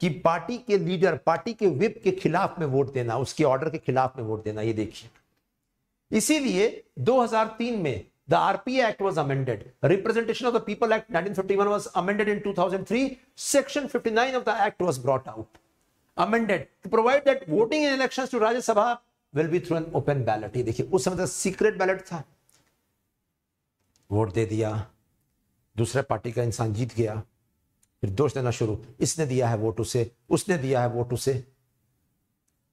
कि पार्टी के लीडर पार्टी के विप के खिलाफ में वोट देना उसके ऑर्डर के खिलाफ में वोट देना ये देखिए इसीलिए 2003 में The RPA Act was amended. Representation of the People Act 1951 was amended in 2003. Section 59 of the Act was brought out. Amended to provide that voting in elections to Rajya Sabha will be through an open ballot. ये देखिए उस समय तक secret ballot था vote दे दिया दूसरे party का इंसान जीत गया फिर दोष देना शुरू इसने दिया है वोट उसे उसने दिया है वोट उसे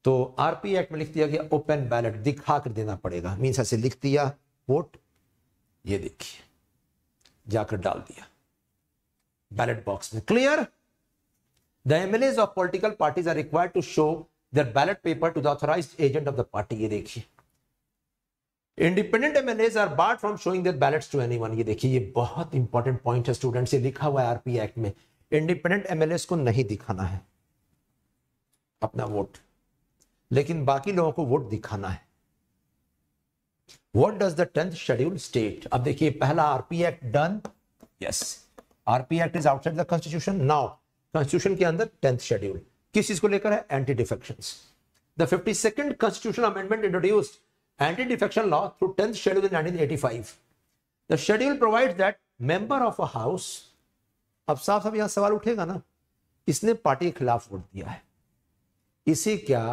तो आरपी एक्ट में लिख दिया गया ओपन बैलेट दिखा कर देना पड़ेगा मीन्स ऐसे लिख दिया वोट ये देखिए जाकर डाल दिया बैलेट बॉक्स में clear the MLAs of political parties are require to show their ballot paper to the authorise agent of the party ये देखिए independent MLAs are bar from showing their ballot to anyone ये देखिए ये बहुत important point है student ये लिखा हुआ है आरपी एक्ट में इंडिपेंडेंट एमएलएस को नहीं दिखाना है अपना वोट लेकिन बाकी लोगों को वोट दिखाना है what does the tenth schedule state अब देखिए पहला RP act done yes RP act is outside the constitution now constitution के अंदर टेंथ शेड्यूल किस चीज को लेकर है anti defection the fifty second constitution amendment introduced anti defection law through tenth schedule in nineteen eighty five the schedule provide that member of a house अब साफ साफ यहां सवाल उठेगा ना इसने पार्टी के खिलाफ वोट दिया है इसे क्या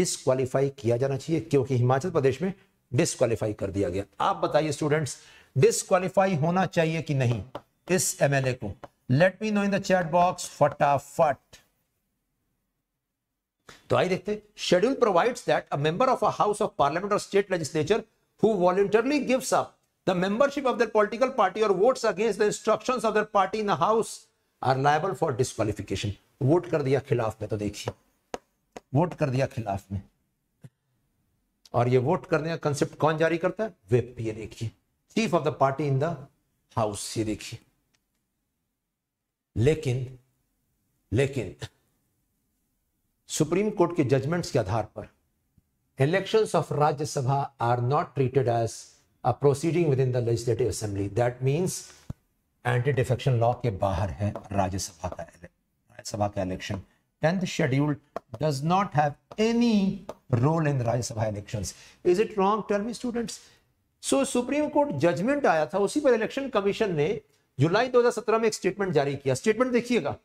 डिसक्वालीफाई किया जाना चाहिए क्योंकि हिमाचल प्रदेश में डिस्कालीफाई कर दिया गया आप बताइए स्टूडेंट्स डिस्कालीफाई होना चाहिए कि नहीं इस एमएलए को let me know in the chat box फटाफट तो आइए देखते schedule provides that a member of a house of parliament और state legislature who voluntarily gives up the membership of their political party और votes against the instruction of their party in the house are liable for disqualification vote कर दिया खिलाफ में तो देखिए vote कर दिया खिलाफ में और ये वोट करने का कंसेप्ट कौन जारी करता है विप ये देखिए chief of the party in the house ये देखिए लेकिन लेकिन सुप्रीम कोर्ट के जजमेंट्स के आधार पर election of Rajya Sabha are not treated as a proceeding with in the legislative assembly that means anti defection law के बाहर है राज्यसभा का राज्यसभा का election 10th schedule does not have any role in Rajya Sabha elections. Is it wrong? Tell me students. So Supreme Court judgment aya tha, usi par election commission ne July 2017 mein ek statement jari kiya. Statement dekhiyega.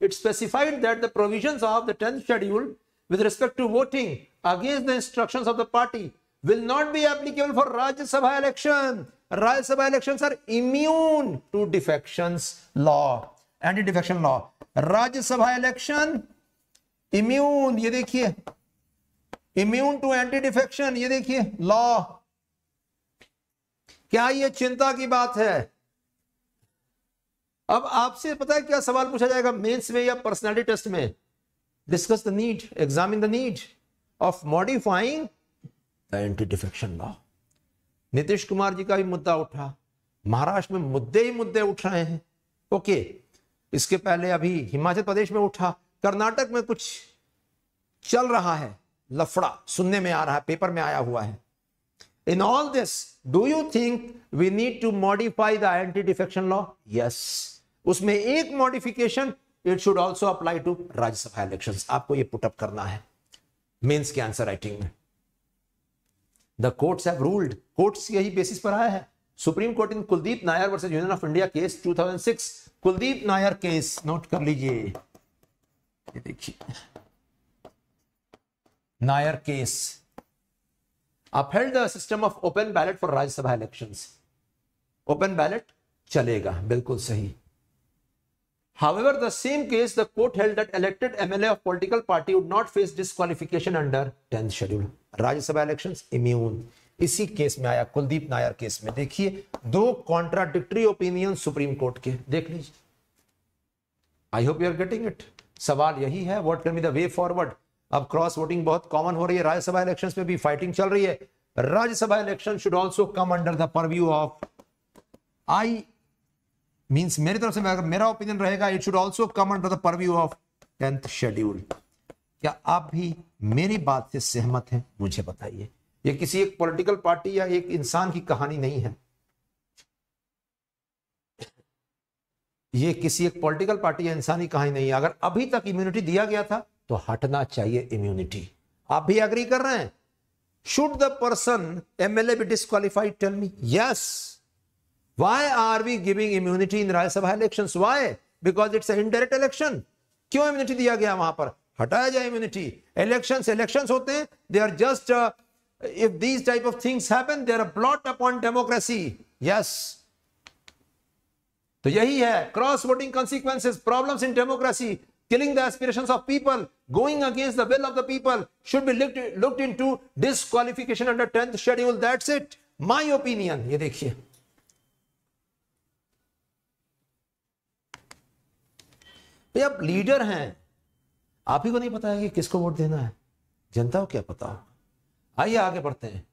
It specified that the provisions of the 10th schedule with respect to voting against the instructions of the party will not be applicable for Rajya Sabha election. Rajya Sabha elections are immune to defections law. Anti-defection law. Rajya Sabha election immune ये देखिए immune to anti defection ये देखिए law क्या ये चिंता की बात है अब आपसे पता है क्या सवाल पूछा जाएगा मेंस में या पर्सनालिटी टेस्ट में discuss the need examine the need of modifying the anti defection law Nitish Kumar ji का भी मुद्दा उठा महाराष्ट्र में मुद्दे ही मुद्दे उठ रहे हैं ओके okay. इसके पहले अभी हिमाचल प्रदेश में उठा कर्नाटक में कुछ चल रहा है लफड़ा सुनने में आ रहा है पेपर में आया हुआ है in all this do you think we need to modify the anti defection law yes उसमें एक modification it should also apply to Rajya Sabha election आपको ये पुटअप करना है मेन्स के आंसर राइटिंग में the courts have ruled courts यही basis पर आया है supreme court in Kuldeep Nair versus union of India case 2006 Kuldeep Nair case note कर लीजिए ये देखिए Nair case upheld the system of open ballot for Rajya Sabha elections open ballot चलेगा बिल्कुल सही However, the same case, the court held that elected MLA of political party would not face disqualification under 10th schedule. Rajya Sabha elections immune. इसी case में आया Kuldeep Nair case में देखिए दो contradictory opinion supreme court के देख लीजिए I hope you are getting it सवाल यही है what can be the way forward अब क्रॉस वोटिंग बहुत कॉमन हो रही है राज्यसभा इलेक्शन में भी फाइटिंग चल रही है Rajya Sabha election should also come under the purview of I means मेरी तरफ से अगर मेरा ओपिनियन रहेगा it should also come under the purview of tenth schedule क्या आप भी मेरी बात से सहमत हैं मुझे बताइए यह किसी एक पॉलिटिकल पार्टी या एक इंसान की कहानी नहीं है ये किसी एक पॉलिटिकल पार्टी या इंसानी कहानी नहीं है अगर अभी तक इम्यूनिटी दिया गया था तो हटना चाहिए इम्यूनिटी आप भी एग्री कर रहे हैं should the person MLA B disqualified tell me yes Y are we giving immunity in Rajya Sabha election why because it's indirect election क्यों इम्यूनिटी दिया गया वहां पर हटाया जाए इम्यूनिटी इलेक्शन इलेक्शन होते हैं they are just if these type of things happen they are a blot upon democracy yes to yahi hai cross voting consequences problems in democracy killing the aspirations of people, going against the will of the people, should be looked, looked into disqualification under 10th schedule. That's it. My opinion. ye ये देखिए आप leader हैं आप ही को नहीं पता है कि किसको वोट देना है जनता को क्या पता हो आइए आगे बढ़ते हैं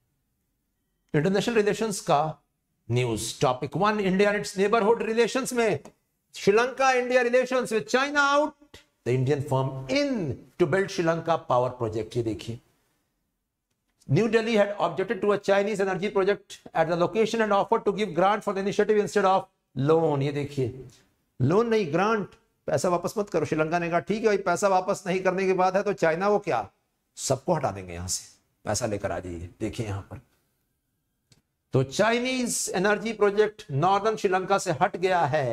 इंटरनेशनल रिलेशंस का news topic one India it's neighbourhood relations में Sri Lanka India relations with China out the Indian form in to build Sri Lanka power project ये देखिए New Delhi had objected to a Chinese energy project at the location and offered to give grant for the initiative instead of loan. ये देखिए loan नहीं grant पैसा वापस मत करो श्रीलंका ने कहा ठीक है भाई पैसा वापस नहीं करने की बात है तो चाइना वो क्या सबको हटा देंगे यहां से पैसा लेकर आ जाइए देखिए यहां पर तो Chinese energy project northern Sri Lanka से हट गया है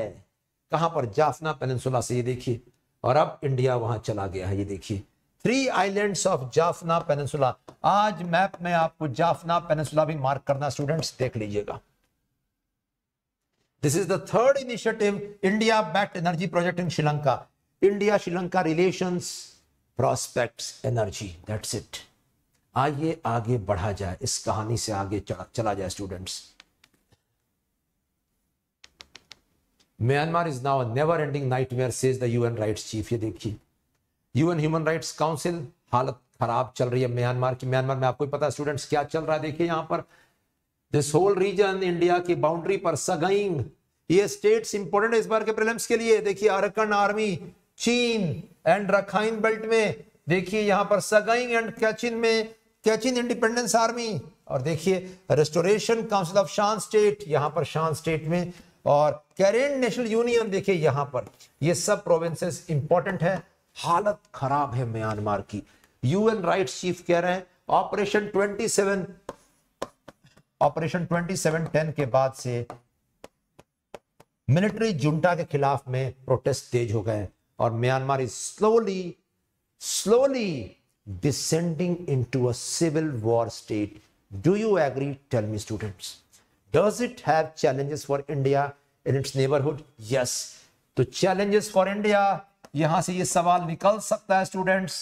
कहां पर जाफना पेनसुला से ये देखिए और अब इंडिया वहां चला गया है ये देखिए three islands of Jaffna peninsula आज मैप में आपको जाफना पेनसुला भी मार्क करना स्टूडेंट्स देख लीजिएगा this is the third initiative India बैक्ट energy project in Sri Lanka India Sri Lanka relations prospects energy that's it आइए आगे बढ़ा जाए इस कहानी से आगे चला जाए students Myanmar is now never ending nightmare says the UN rights chief ये देखिए यूएन ह्यूमन राइट्स काउंसिल हालत खराब चल रही है म्यांमार की म्यांमार में आपको पता है स्टूडेंट्स क्या चल रहा है देखिए यहां पर दिस होल रीजन इंडिया की बाउंड्री पर सगाइंग ये स्टेट्स इंपोर्टेंट है इस बार के प्रीलिम्स के लिए देखिए अरकन आर्मी चीन एंड रखाइन बेल्ट में देखिए यहां पर सगाइंग एंड कैचिन में कैचिन इंडिपेंडेंस आर्मी और देखिए Restoration Council of Shan State यहां पर शान स्टेट में और कैरेन नेशनल यूनियन देखिए यहां पर ये सब प्रोविंसेस इंपॉर्टेंट है हालत खराब है म्यांमार की यूएन राइट चीफ कह रहे हैं ऑपरेशन 27 ऑपरेशन 2710 के बाद से मिलिट्री जुंटा के खिलाफ में प्रोटेस्ट तेज हो गए और Myanmar is slowly slowly descending into a civil war state. Do you agree? Tell me, students. Does it have challenges for India in its neighborhood? Yes. तो challenges for India yahan se ye sawal nikal sakta hai students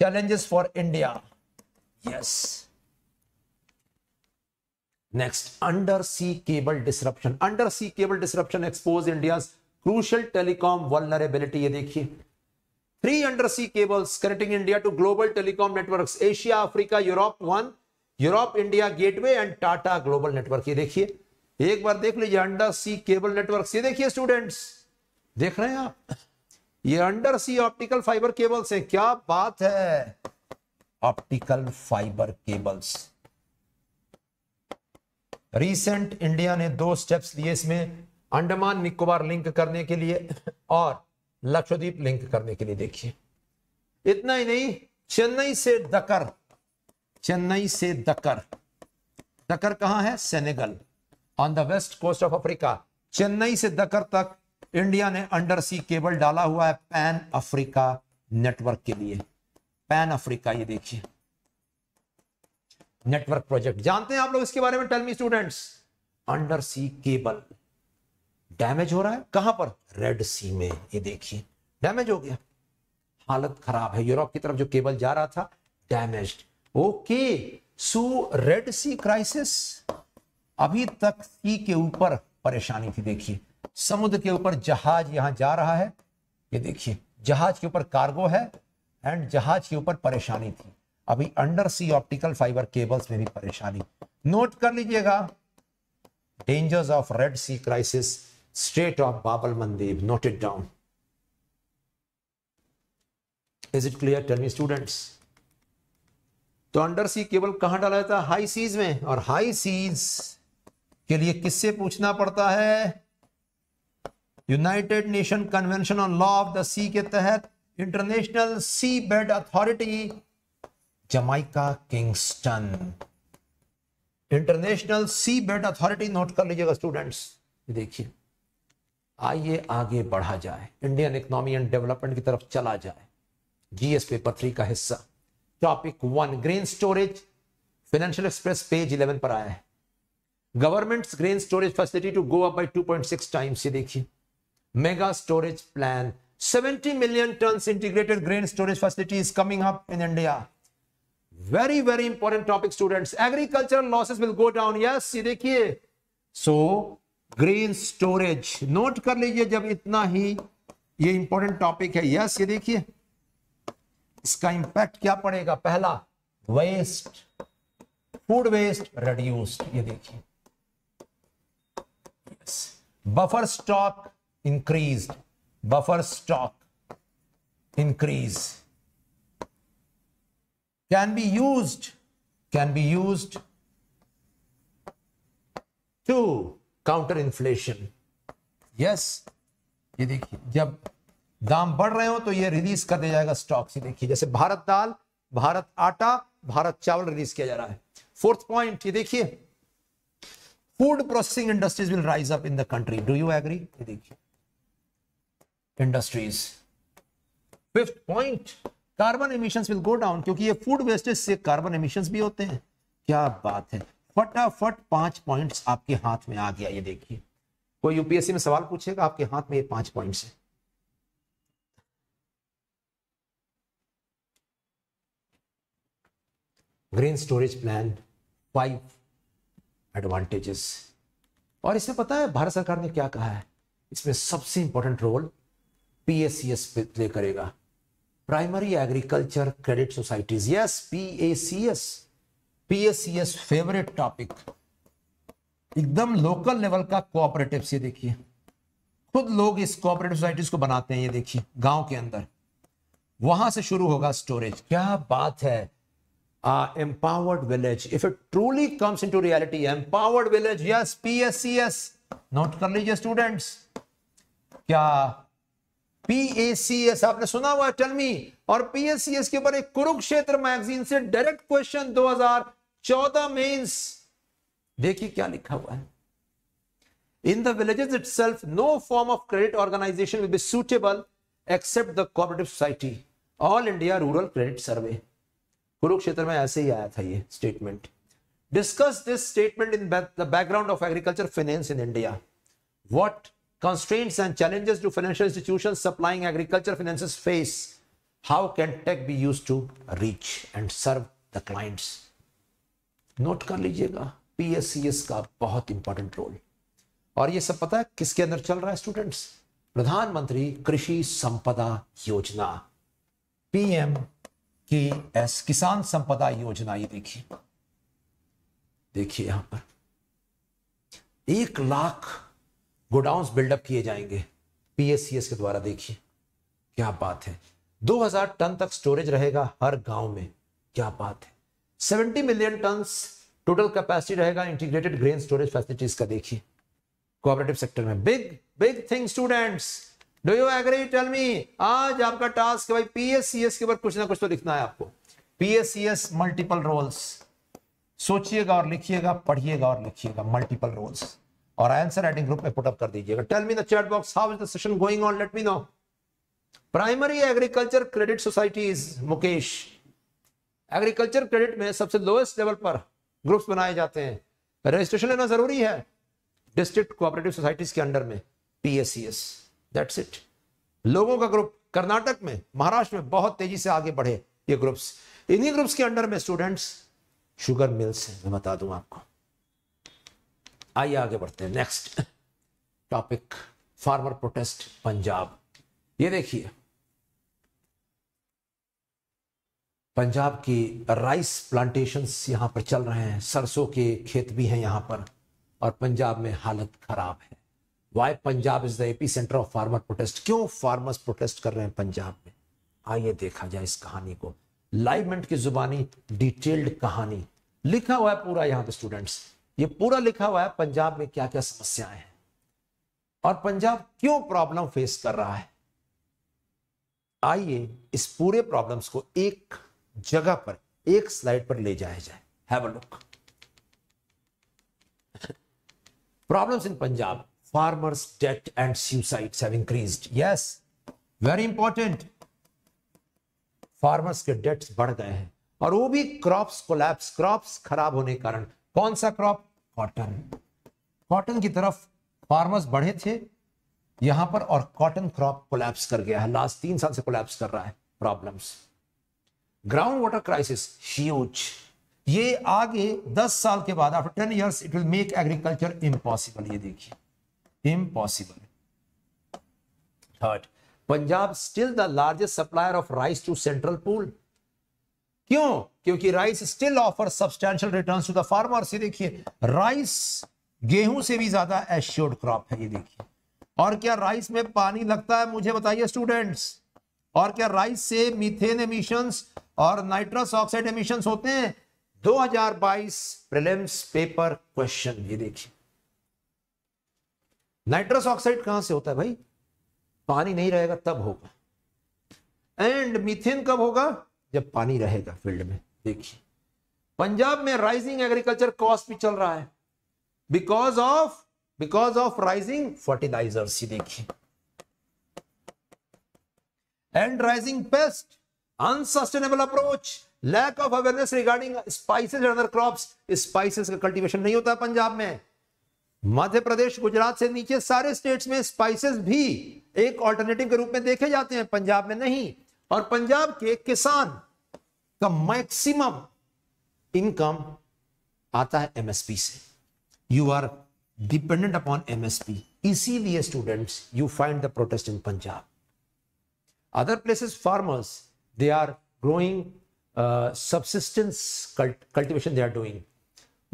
challenges for India. Yes. Next, undersea cable disruption. Undersea cable disruption expose India's crucial telecom vulnerability. ye dekhiye Three undersea cables connecting India to global telecom networks, Asia, Africa, Europe, one, Europe India gateway and Tata global network ये देखिए एक बार देख लीजिए under sea cable network ये देखिए students देख रहे हैं आप ये under sea optical fibre cables हैं क्या बात है optical fibre cables recent India ने दो स्टेप्स लिए इसमें अंडमान निकोबार लिंक करने के लिए और लक्षद्वीप लिंक करने के लिए देखिए इतना ही नहीं चेन्नई से दकर चेन्नई से दकर दकर कहां है Senegal on the west coast of Africa Chennai से दकर तक इंडिया ने अंडर सी केबल डाला हुआ है पैन अफ्रीका नेटवर्क के लिए पैन अफ्रीका ये देखिए नेटवर्क प्रोजेक्ट जानते हैं आप लोग इसके बारे में tell me students under sea cable damage हो रहा है कहां पर रेड सी में ये देखिए डैमेज हो गया हालत खराब है यूरोप की तरफ जो केबल जा रहा था damage okay so Red Sea crisis अभी तक सी के ऊपर परेशानी थी देखिए समुद्र के ऊपर जहाज यहां जा रहा है ये देखिए जहाज के ऊपर कार्गो है एंड जहाज के ऊपर परेशानी थी अभी under sea optical fibre cables में भी परेशानी नोट कर लीजिएगा dangers of Red Sea crisis Strait of Babel Mandib. Note it down. Is it clear? Tell me, students. तो अंडर सी केबल कहां डाला जाता है हाई सीज में और हाई सीज के लिए किससे पूछना पड़ता है United nation Convention on Law of the Sea के तहत International Sea Bed Authority Jamaica Kingston International Sea Bed Authority note कर लीजिएगा स्टूडेंट्स देखिए आइए आगे बढ़ा जाए इंडियन इकोनॉमी एंड डेवलपमेंट की तरफ चला जाए जीएस पेपर थ्री का हिस्सा topic one grain storage Financial Express page eleven पर आया है government grain storage facility to go up point six times ये देखिए mega storage plan seventy million ton integrated grain storage facility is coming up in India. Very, very important topic, students. Agricultural losses will go down. Yes, ये देखिए. So, grain storage note कर लीजिए जब इतना ही ये important topic है yes ये देखिए इसका इंपैक्ट क्या पड़ेगा पहला वेस्ट फूड वेस्ट रेड्यूस्ड ये देखिए buffer stock increase buffer stock increase can be used can be used to counter inflation yes ये देखिए जब दाम बढ़ रहे हो तो ये रिलीज कर दिया जाएगा स्टॉक्स ये देखिए जैसे भारत दाल भारत आटा भारत चावल रिलीज किया जा रहा है फोर्थ पॉइंट ये देखिए food processing industries will rise up in the country do you agree ये देखिए industries fifth point carbon emission will go down क्योंकि ये फूड वेस्टेज से कार्बन इमिशन भी होते हैं क्या बात है फटाफट पांच पॉइंट्स आपके हाथ में आ गया ये देखिए कोई यूपीएससी में सवाल पूछेगा आपके हाथ में ये पांच पॉइंट्स है green storage plan five advantages और इसमें पता है भारत सरकार ने क्या कहा है इसमें सबसे इंपॉर्टेंट रोल पीएसीएस प्ले करेगा primary agriculture credit societies yes PACS PSCS favourite topic एकदम लोकल लेवल का कोऑपरेटिव ये देखिए खुद लोग इस कोऑपरेटिव सोसाइटी को बनाते हैं ये देखिए गांव के अंदर वहां से शुरू होगा स्टोरेज क्या बात है empowered village if it truly comes into reality empowered village yes PSCS note कर लीजिए स्टूडेंट्स क्या पीएसीएस आपने सुना हुआ टेल मी और पीएससीएस के ऊपर एक कुरुक्षेत्र मैगजीन से डायरेक्ट क्वेश्चन हजार चौदह मीन्स देखिए क्या लिखा हुआ है in the villages itself no form of credit organisation will be suitable except the cooperative society all India rural credit survey Kurukshetra में ऐसे ही आया था ये statement discuss this statement in the background of agriculture finance in India what constraints and challenges do financial institutions supplying agriculture finances face how can tech be used to reach and serve the clients note कर लीजिएगा PSCS का बहुत important role और ये सब पता है किसके अंदर चल रहा है स्टूडेंट्स प्रधानमंत्री कृषि संपदा योजना पीएम की एस किसान संपदा योजना ये देखिए देखिए यहां पर एक लाख गोडाउन बिल्डअप किए जाएंगे पीएससीएस के द्वारा देखिए क्या बात है 2000 टन तक स्टोरेज रहेगा हर गांव में क्या बात है 70 मिलियन टन्स टोटल कैपेसिटी रहेगा इंटीग्रेटेड ग्रेन स्टोरेज फैसिलिटीज का देखिए कोऑपरेटिव सेक्टर में big big thing students do you agree tell me आज आपका टास्क है भाई पीएससीएस के ऊपर कुछ ना कुछ तो लिखना है आपको पीएससीएस मल्टीपल रोल्स सोचिएगा और लिखिएगा पढ़िएगा और लिखिएगा मल्टीपल रोल्स और आंसर राइटिंग ग्रुप में पुटअप कर दीजिएगा tell me the chat box how is the session going on let me know primary agriculture credit societies Mukesh agriculture credit में सबसे लोएस्ट लेवल पर ग्रुप्स बनाए जाते हैं रजिस्ट्रेशन लेना जरूरी है डिस्ट्रिक्ट कोऑपरेटिव सोसाइटीज के अंडर में पीएससीएस दैट्स इट लोगों का ग्रुप कर्नाटक में महाराष्ट्र में बहुत तेजी से आगे बढ़े ये ग्रुप्स इन्हीं ग्रुप्स के अंडर में स्टूडेंट्स शुगर मिल्स हैं मैं बता दूं आपको आइए आगे बढ़ते हैं next topic farmer protest Punjab ये देखिए पंजाब के राइस प्लांटेशंस यहाँ पर चल रहे हैं सरसों के खेत भी हैं यहाँ पर और पंजाब में हालत खराब है why Punjab is the epicentre of farmer protest क्यों फार्मर्स प्रोटेस्ट कर रहे हैं पंजाब में आइए देखा जाए इस कहानी को लाइवमेंट की जुबानी डिटेल्ड कहानी लिखा हुआ है पूरा यहाँ पे स्टूडेंट्स ये पूरा लिखा हुआ है पंजाब में क्या क्या समस्याएं हैं और पंजाब क्यों प्रॉब्लम फेस कर रहा है आइए इस पूरे प्रॉब्लम्स को एक जगह पर एक स्लाइड पर ले जाया जाए have a look problems in Punjab farmers debt and suicides have increased yes very important farmers के डेट्स बढ़ गए हैं और वो भी क्रॉप्स कोलैप्स क्रॉप्स खराब होने के कारण कौन सा क्रॉप कॉटन कॉटन की तरफ फार्मर्स बढ़े थे यहां पर और कॉटन क्रॉप कोलैप्स कर गया है लास्ट तीन साल से कोलैप्स कर रहा है problems ground water crisis huge ये आगे 10 साल के बाद after 10 years it will make agriculture impossible ये देखिए impossible third Punjab still the largest supplier of rice to central pool क्यों क्योंकि rice still offer substantial returns to the farmer से देखिए राइस गेहूं से भी ज्यादा एश्योर्ड क्रॉप है ये देखिए और क्या राइस में पानी लगता है मुझे बताइए स्टूडेंट्स और क्या राइस से मीथेन एमिशंस और नाइट्रस ऑक्साइड एमिशन होते हैं 2022 प्रीलिम्स पेपर क्वेश्चन ये देखिए नाइट्रस ऑक्साइड कहां से होता है भाई पानी नहीं रहेगा तब होगा एंड मिथेन कब होगा जब पानी रहेगा फील्ड में देखिए पंजाब में राइजिंग एग्रीकल्चर कॉस्ट भी चल रहा है because of because of rising fertilisers देखिए and rising pest unsustainable approach lack of awareness regarding spices and other crops spices का कल्टीवेशन नहीं होता पंजाब में मध्य प्रदेश गुजरात से नीचे सारे स्टेट्स में स्पाइसेस भी एक ऑल्टरनेटिव के रूप में देखे जाते हैं पंजाब में नहीं और पंजाब के किसान का मैक्सिमम इनकम आता है एमएसपी से you are dependent upon MSP इसीलिए students you find the protest in Punjab other places farmers they are growing subsistence cultivation they are doing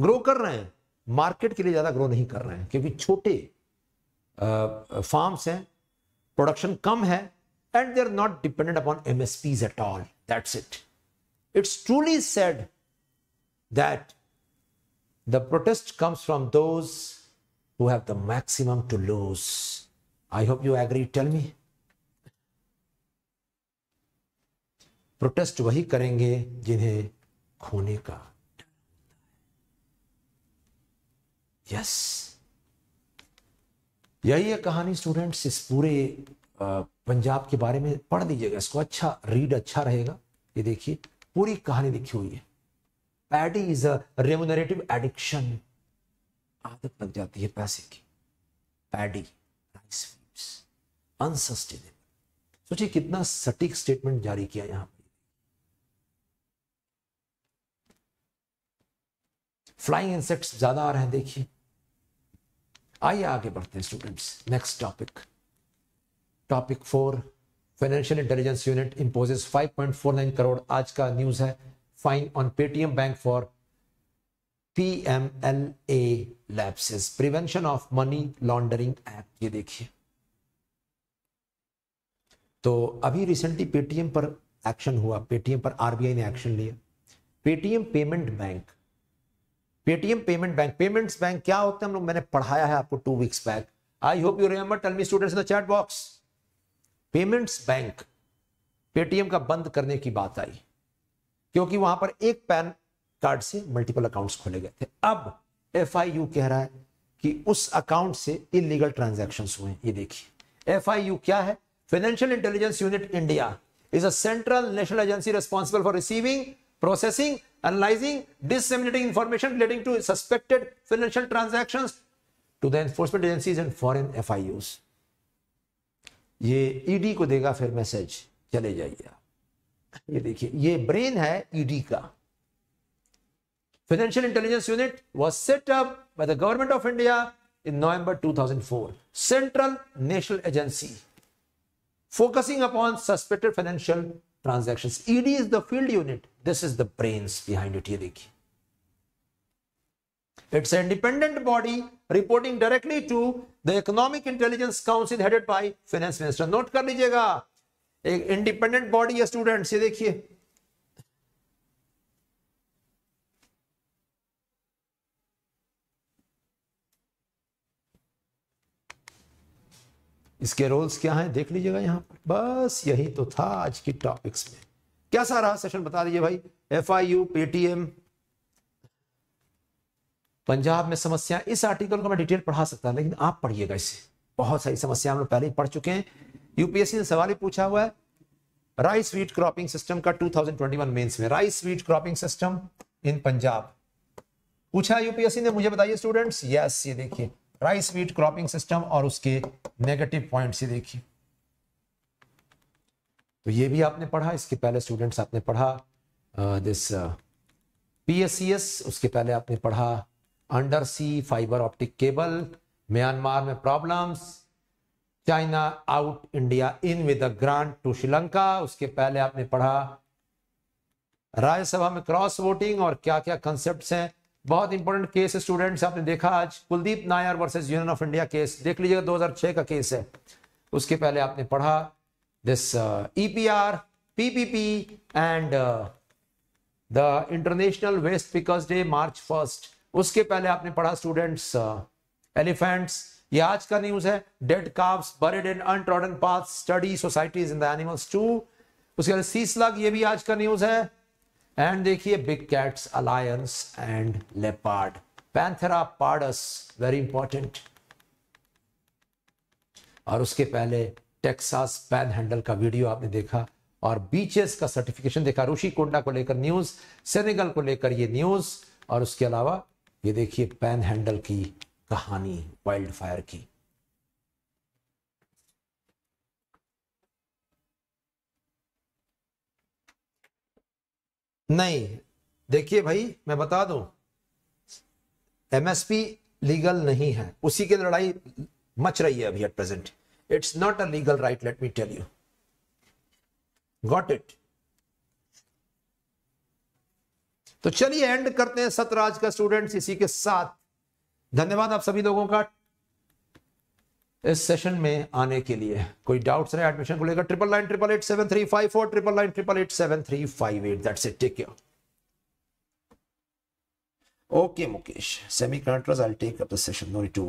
grow कर रहे हैं मार्केट के लिए ज़्यादा ग्रो नहीं कर रहे हैं क्योंकि छोटे फार्म्स uh, हैं प्रोडक्शन कम है and they are not dependent upon M S Ps at all that's it it's truly said that the protest comes from those who have the maximum to lose I hope you agree tell me protest वही करेंगे जिन्हें खोने का yes यही है कहानी students इस पूरे पंजाब के बारे में पढ़ दीजिएगा इसको अच्छा रीड अच्छा रहेगा ये देखिए पूरी कहानी लिखी हुई है paddy is a remunerative addiction आदत लग जाती है पैसे की पैडी राइस अनसस्टेनेबल सोचिए कितना सटीक स्टेटमेंट जारी किया पर फ्लाइंग इंसेक्ट्स ज़्यादा आ रहे हैं देखिए आइए आगे बढ़ते हैं students next topic topic four financial intelligence unit imposes 5.49 crore आज का न्यूज़ है fine on Paytm bank for a lapses prevention of money laundering act ये देखिए तो अभी रिसेंटली पेटीएम पर एक्शन हुआ पेटीएम पर आरबीआई ने एक्शन लिया Paytm payment bank Paytm payment bank payments bank क्या होते हैं हम लोग मैंने पढ़ाया है आपको two weeks back I hope you remember tell me students in the chat box payments bank Paytm का बंद करने की बात आई क्योंकि वहां पर एक पैन कार्ड से मल्टीपल अकाउंट्स खोले गए थे अब एफ कह रहा है कि उस अकाउंट से इलीगल ट्रांजेक्शन हुए ये देखिए एफ क्या है financial intelligence unit India is a central national agency responsible for receiving processing analyzing, disseminating information relating to suspected financial transactions to the enforcement agencies and foreign FIUs. ये ED को देगा फिर message चले जाइए ये देखिए ये ब्रेन है ईडी का financial intelligence unit was set up by the government of India in November 2004, Central National Agency, focusing upon suspected financial transactions. ED is the field unit. This is the brains behind Utiriki. It's an independent body reporting directly to the Economic Intelligence Council headed by Finance Minister. Note कर लीजिएगा एक independent body है students ये देखिए इसके roles क्या हैं देख लीजिएगा यहाँ पर बस यही तो था आज की टॉपिक्स में कैसा रहा सेशन बता दीजिए भाई F I U Paytm Punjab में समस्या इस आर्टिकल को मैं डिटेल पढ़ा सकता लेकिन आप पढ़िएगा इसे बहुत सारी समस्या हम लोग पहले ही पढ़ चुके हैं यूपीएससी ने सवाल ही पूछा हुआ है राइस वीट क्रॉपिंग सिस्टम का 2021 मेंस में rice wheat cropping system in Punjab पूछा यूपीएससी ने मुझे बताइए स्टूडेंट्स यस ये देखिए राइस वीट क्रॉपिंग सिस्टम और उसके नेगेटिव पॉइंट्स ही देखिए तो ये भी आपने पढ़ा इसके पहले स्टूडेंट्स आपने पढ़ा दिस पीएससीएस उसके पहले आपने पढ़ा under sea fibre optic cable Myanmar में problems China out India in with a grant to Sri Lanka उसके पहले आपने पढ़ा राज्यसभा में क्रॉस वोटिंग और क्या क्या कंसेप्ट हैं बहुत इंपॉर्टेंट केस स्टूडेंट्स आपने देखा आज Kuldip Nayar versus union of India case देख लीजिएगा 2006 का केस है उसके पहले आपने पढ़ा this EPR PPP and the international waste pickers day March first उसके पहले आपने पढ़ा स्टूडेंट्स एलिफेंट्स uh, ये आज का न्यूज है dead calves buried in untrodden path study societies in the animals too उसके बाद सीसलग ये भी आज का न्यूज है एंड देखिए big cats alliance and leopard Panthera pardus very important और उसके पहले टेक्सास पैन हैंडल का वीडियो आपने देखा और बीचेस का सर्टिफिकेशन देखा रूशी कोंडा को लेकर न्यूज सेनेगल को लेकर ये न्यूज और उसके अलावा ये देखिए पैन हैंडल की कहानी वाइल्ड फायर की नहीं देखिए भाई मैं बता दूं एमएसपी लीगल नहीं है उसी की लड़ाई मच रही है अभी at present it's not a legal right let me tell you got it तो चलिए एंड करते हैं सतराज का स्टूडेंट्स इसी के साथ धन्यवाद आप सभी लोगों का इस सेशन में आने के लिए कोई डाउट्स रहे एडमिशन को लेकर triple nine triple eight seven three five four triple nine triple eight seven three five eight that's it take care semi control semiconductors i'll take up the session no need to